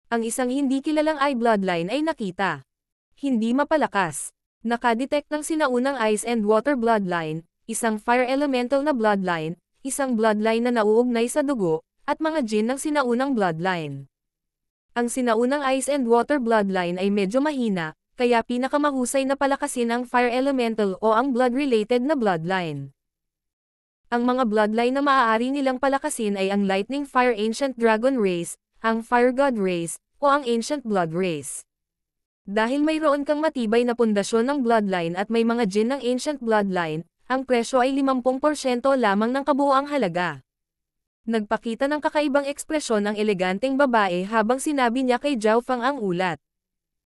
Ang isang hindi kilalang eye bloodline ay nakita. Hindi mapalakas. Nakadetect ng sinaunang ice and water bloodline, isang fire elemental na bloodline, isang bloodline na nauugnay sa dugo, at mga jin ng sinaunang bloodline. Ang sinaunang ice and water bloodline ay medyo mahina, kaya pinakamahusay na palakasin ang fire elemental o ang blood-related na bloodline. Ang mga bloodline na maaari nilang palakasin ay ang Lightning Fire Ancient Dragon Race, ang Fire God Race, o ang Ancient Blood Race. Dahil mayroon kang matibay na pundasyon ng bloodline at may mga gin ng Ancient Bloodline, ang presyo ay 50% lamang ng kabuoang halaga. Nagpakita ng kakaibang ekspresyon ang eleganteng babae habang sinabi niya kay Zhao Fang ang ulat.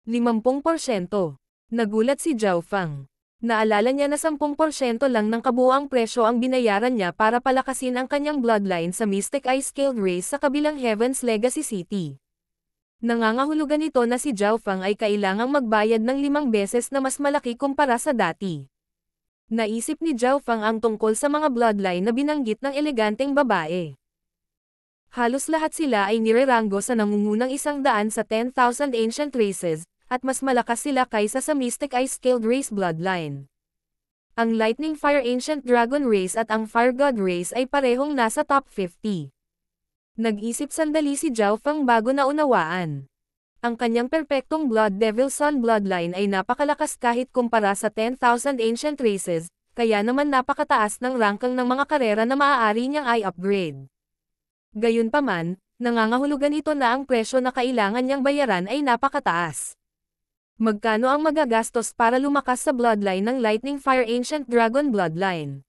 50%. Nagulat si Zhao Fang. Naalala niya na 10% lang ng kabuoang presyo ang binayaran niya para palakasin ang kanyang bloodline sa Mystic Eye Scaled Race sa kabilang Heaven's Legacy City. Nangangahulugan nito na si Zhao Fang ay kailangang magbayad ng limang beses na mas malaki kumpara sa dati. Naisip ni Zhao Fang ang tungkol sa mga bloodline na binanggit ng eleganteng babae. Halos lahat sila ay nirerango sa nangungunang isang daan sa 10,000 ancient races, at mas malakas sila kaysa sa Mystic Ice Scaled Race Bloodline. Ang Lightning Fire Ancient Dragon Race at ang Fire God Race ay parehong nasa top 50. Nag-isip sandali si Zhao Fang bago na unawaan. Ang kanyang perpektong Blood Devil Sun Bloodline ay napakalakas kahit kumpara sa 10,000 ancient races, kaya naman napakataas ng rankang ng mga karera na maaari niyang i-upgrade. Gayunpaman, nangangahulugan ito na ang presyo na kailangan niyang bayaran ay napakataas. Magkano ang magagastos para lumakas sa bloodline ng Lightning Fire Ancient Dragon Bloodline?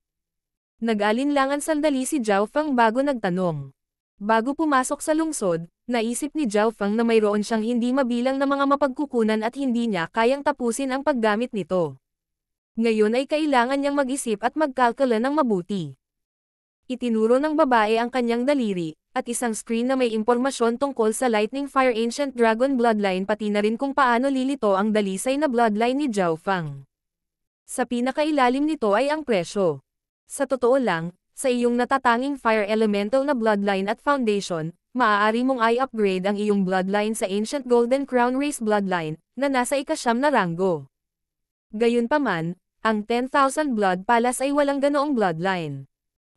Nag-alinlangan sandali si Zhao Fang bago nagtanong. Bago pumasok sa lungsod, naisip ni Zhao Fang na mayroon siyang hindi mabilang na mga mapagkukunan at hindi niya kayang tapusin ang paggamit nito. Ngayon ay kailangan niyang mag-isip at magkalkala ng mabuti. Itinuro ng babae ang kanyang daliri, at isang screen na may impormasyon tungkol sa Lightning Fire Ancient Dragon Bloodline pati na rin kung paano lilito ang dalisay na bloodline ni Zhao Fang. Sa pinakailalim nito ay ang presyo. Sa totoo lang, sa iyong natatanging fire elemental na bloodline at foundation, maaari mong i-upgrade ang iyong bloodline sa Ancient Golden Crown Race bloodline, na nasa ikasyam na ranggo. Gayunpaman, ang 10,000 Blood Palace ay walang ganoong bloodline.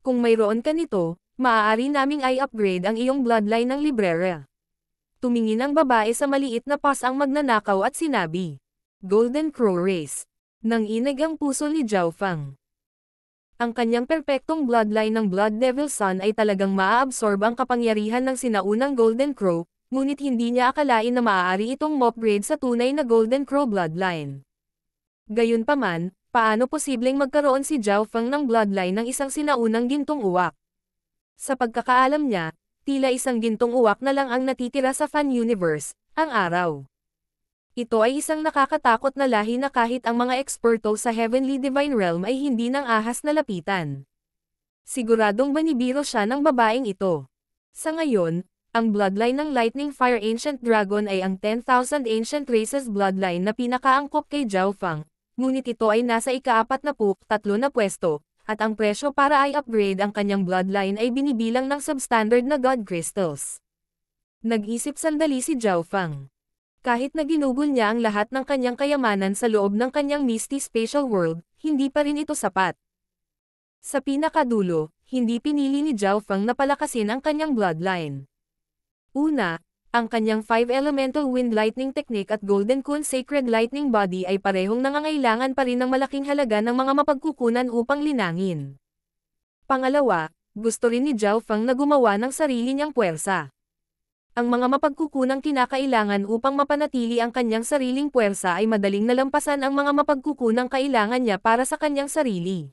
Kung mayroon ka nito, maaari naming i upgrade ang iyong bloodline ng librera. Tumingin ang babae sa maliit na pas ang magnanakaw at sinabi. Golden Crow Race. Nang inag ang puso ni Zhao Fang. Ang kanyang perpektong bloodline ng Blood Devil Sun ay talagang maaabsorb ang kapangyarihan ng sinaunang Golden Crow, ngunit hindi niya akalain na maaari itong mopgrade sa tunay na Golden Crow bloodline. Gayunpaman, paano posibleng magkaroon si Zhao Feng ng bloodline ng isang sinaunang gintong uwak? Sa pagkakaalam niya, tila isang gintong uwak na lang ang natitira sa fan universe, ang araw. Ito ay isang nakakatakot na lahi na kahit ang mga eksperto sa Heavenly Divine Realm ay hindi ng ahas na lapitan. Siguradong banibiro siya ng babaeng ito. Sa ngayon, ang bloodline ng Lightning Fire Ancient Dragon ay ang 10,000 Ancient Races bloodline na pinakaangkop kay Zhao Fang, ngunit ito ay nasa ikaapat na pook tatlo na pwesto, at ang presyo para ay upgrade ang kanyang bloodline ay binibilang ng substandard na God Crystals. Nag-isip sandali si Zhao Fang. Kahit na ginugol niya ang lahat ng kanyang kayamanan sa loob ng kanyang Misty Spatial World, hindi pa rin ito sapat. Sa pinakadulo, hindi pinili ni Zhao Fang na palakasin ang kanyang bloodline. Una, ang kanyang 5 elemental wind lightning technique at golden cool sacred lightning body ay parehong nangangailangan pa rin ng malaking halaga ng mga mapagkukunan upang linangin. Pangalawa, gusto rin ni Zhao Fang na gumawa ng sarili niyang puwersa. Ang mga mapagkukunang kinakailangan upang mapanatili ang kanyang sariling puwersa ay madaling nalampasan ang mga mapagkukunang kailangan niya para sa kanyang sarili.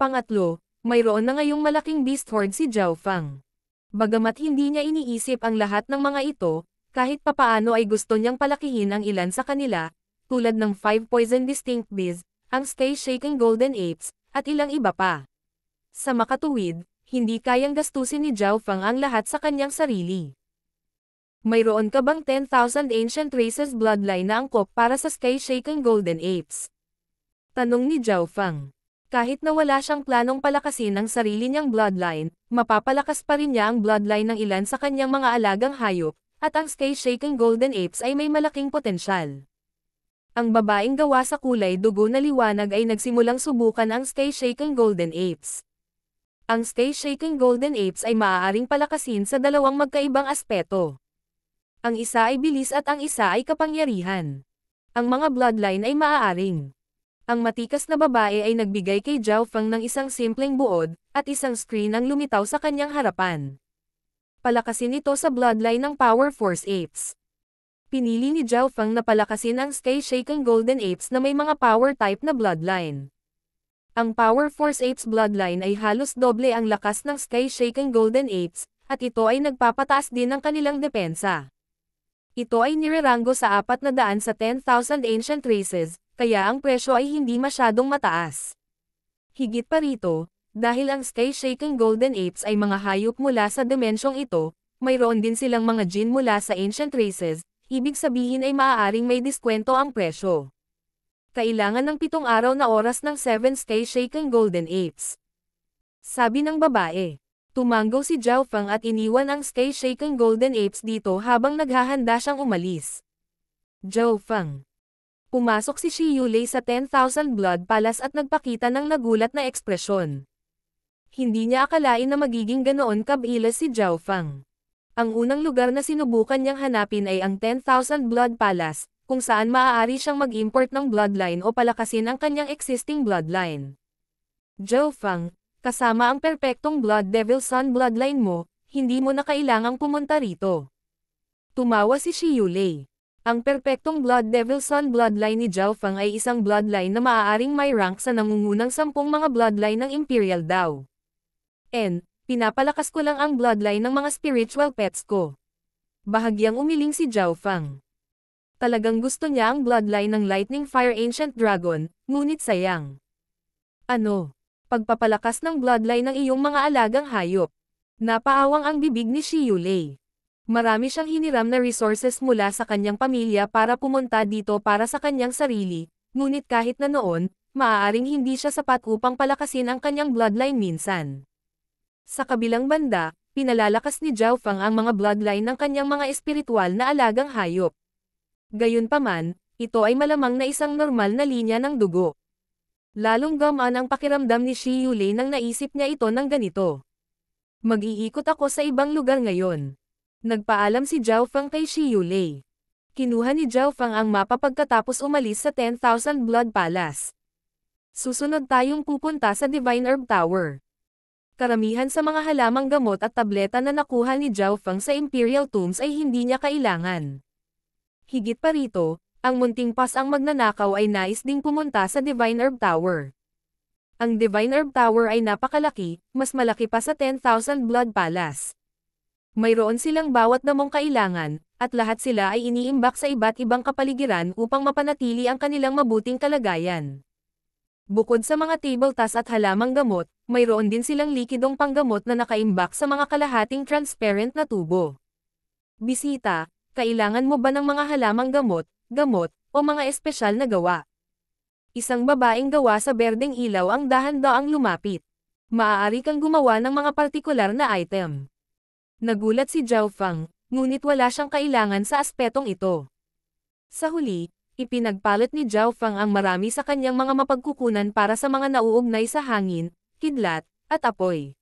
Pangatlo, mayroon na ngayong malaking beast horde si Zhao Fang. Bagamat hindi niya iniisip ang lahat ng mga ito, kahit papaano ay gusto niyang palakihin ang ilan sa kanila, tulad ng 5 Poison Distinct Bees, ang Stay Shaking Golden Apes, at ilang iba pa. Sa makatuwid, hindi kayang gastusin ni Zhao Fang ang lahat sa kanyang sarili. Mayroon ka bang 10,000 Ancient Races Bloodline na angkop para sa Sky Shaking Golden Apes? Tanong ni Zhao Fang. Kahit na wala siyang planong palakasin ang sarili niyang bloodline, mapapalakas pa rin niya ang bloodline ng ilan sa kanyang mga alagang hayop, at ang sky-shaking golden apes ay may malaking potensyal. Ang babaeng gawa sa kulay dugo na liwanag ay nagsimulang subukan ang sky-shaking golden apes. Ang sky-shaking golden apes ay maaaring palakasin sa dalawang magkaibang aspeto. Ang isa ay bilis at ang isa ay kapangyarihan. Ang mga bloodline ay maaaring ang matikas na babae ay nagbigay kay Zhao Feng ng isang simpleng buod, at isang screen ang lumitaw sa kanyang harapan. Palakasin ito sa bloodline ng Power Force Apes. Pinili ni Zhao Feng na palakasin ang Sky Shaking Golden Apes na may mga power type na bloodline. Ang Power Force Apes bloodline ay halos doble ang lakas ng Sky Shaking Golden Apes, at ito ay nagpapataas din ng kanilang depensa. Ito ay nirerango sa apat na daan sa 10,000 ancient races, kaya ang presyo ay hindi masyadong mataas. Higit pa rito, dahil ang sky-shaking golden apes ay mga hayop mula sa dimensyong ito, mayroon din silang mga gene mula sa ancient races, ibig sabihin ay maaaring may diskwento ang presyo. Kailangan ng pitong araw na oras ng 7 sky-shaking golden apes. Sabi ng babae. Tumanggo si Zhao Fang at iniwan ang sky-shaking golden apes dito habang naghahanda siyang umalis. Zhao Fang, Pumasok si Shi Yulei sa 10,000 Blood Palace at nagpakita ng nagulat na ekspresyon. Hindi niya akalain na magiging ganoon kabilas si Zhao Fang. Ang unang lugar na sinubukan niyang hanapin ay ang 10,000 Blood Palace, kung saan maaari siyang mag-import ng bloodline o palakasin ang kanyang existing bloodline. Zhao Fang, kasama ang perpektong Blood Devil Sun bloodline mo, hindi mo na kailangang pumunta rito. Tumawa si Shi Yulei. Ang perpektong Blood Devil Sun bloodline ni Zhao Fang ay isang bloodline na maaaring may rank sa nangungunang sampung mga bloodline ng Imperial Dao. N. Pinapalakas ko lang ang bloodline ng mga spiritual pets ko. Bahagyang umiling si Zhao Fang. Talagang gusto niya ang bloodline ng Lightning Fire Ancient Dragon, ngunit sayang. Ano? Pagpapalakas ng bloodline ng iyong mga alagang hayop. Napaawang ang bibig ni Shi Yulei. Marami siyang hiniram na resources mula sa kanyang pamilya para pumunta dito para sa kanyang sarili, ngunit kahit na noon, maaaring hindi siya sapat upang palakasin ang kanyang bloodline minsan. Sa kabilang banda, pinalalakas ni Zhao Fang ang mga bloodline ng kanyang mga espiritual na alagang hayop. Gayunpaman, ito ay malamang na isang normal na linya ng dugo. Lalong gamaan ang pakiramdam ni Shi Yulei nang naisip niya ito ng ganito. Mag-iikot ako sa ibang lugar ngayon. Nagpaalam si Zhao Feng kay Shi Yulei. Kinuha ni Zhao Feng ang mapa pagkatapos umalis sa 10,000 Blood Palace. Susunod tayong pupunta sa Divine Herb Tower. Karamihan sa mga halamang gamot at tableta na nakuha ni Zhao Feng sa Imperial Tombs ay hindi niya kailangan. Higit pa rito, ang munting pas ang magnanakaw ay nais ding pumunta sa Divine Herb Tower. Ang Divine Herb Tower ay napakalaki, mas malaki pa sa 10,000 Blood Palace. Mayroon silang bawat namong kailangan, at lahat sila ay iniimbak sa iba't ibang kapaligiran upang mapanatili ang kanilang mabuting kalagayan. Bukod sa mga tabletas tas at halamang gamot, mayroon din silang likidong panggamot na nakaimbak sa mga kalahating transparent na tubo. Bisita, kailangan mo ba ng mga halamang gamot, gamot, o mga espesyal na gawa? Isang babaeng gawa sa berdeng ilaw ang dahan-daang lumapit. Maaari kang gumawa ng mga partikular na item. Nagulat si Zhao Fang, ngunit wala siyang kailangan sa aspetong ito. Sa huli, ipinagpalit ni Zhao Fang ang marami sa kanyang mga mapagkukunan para sa mga nauugnay sa hangin, kidlat, at apoy.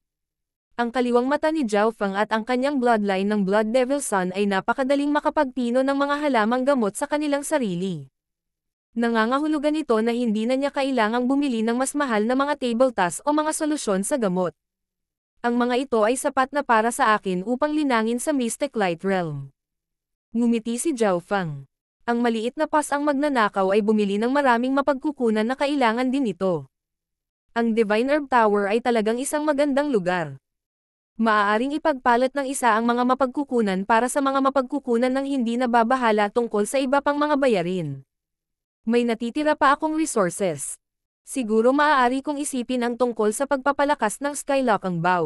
Ang kaliwang mata ni Zhao Fang at ang kanyang bloodline ng Blood Devil Sun ay napakadaling makapagpino ng mga halamang gamot sa kanilang sarili. Nangangahulugan ito na hindi na niya kailangang bumili ng mas mahal na mga table tas o mga solusyon sa gamot ang mga ito ay sapat na para sa akin upang linangin sa Mystic Light Realm. Ngumiti si Zhao Fang. Ang maliit na pas ang magnanakaw ay bumili ng maraming mapagkukunan na kailangan din ito. Ang Divine Herb Tower ay talagang isang magandang lugar. Maaaring ipagpalat ng isa ang mga mapagkukunan para sa mga mapagkukunan ng hindi nababahala tungkol sa iba pang mga bayarin. May natitira pa akong resources. Siguro maaari kong isipin ang tungkol sa pagpapalakas ng Skylock ang bow.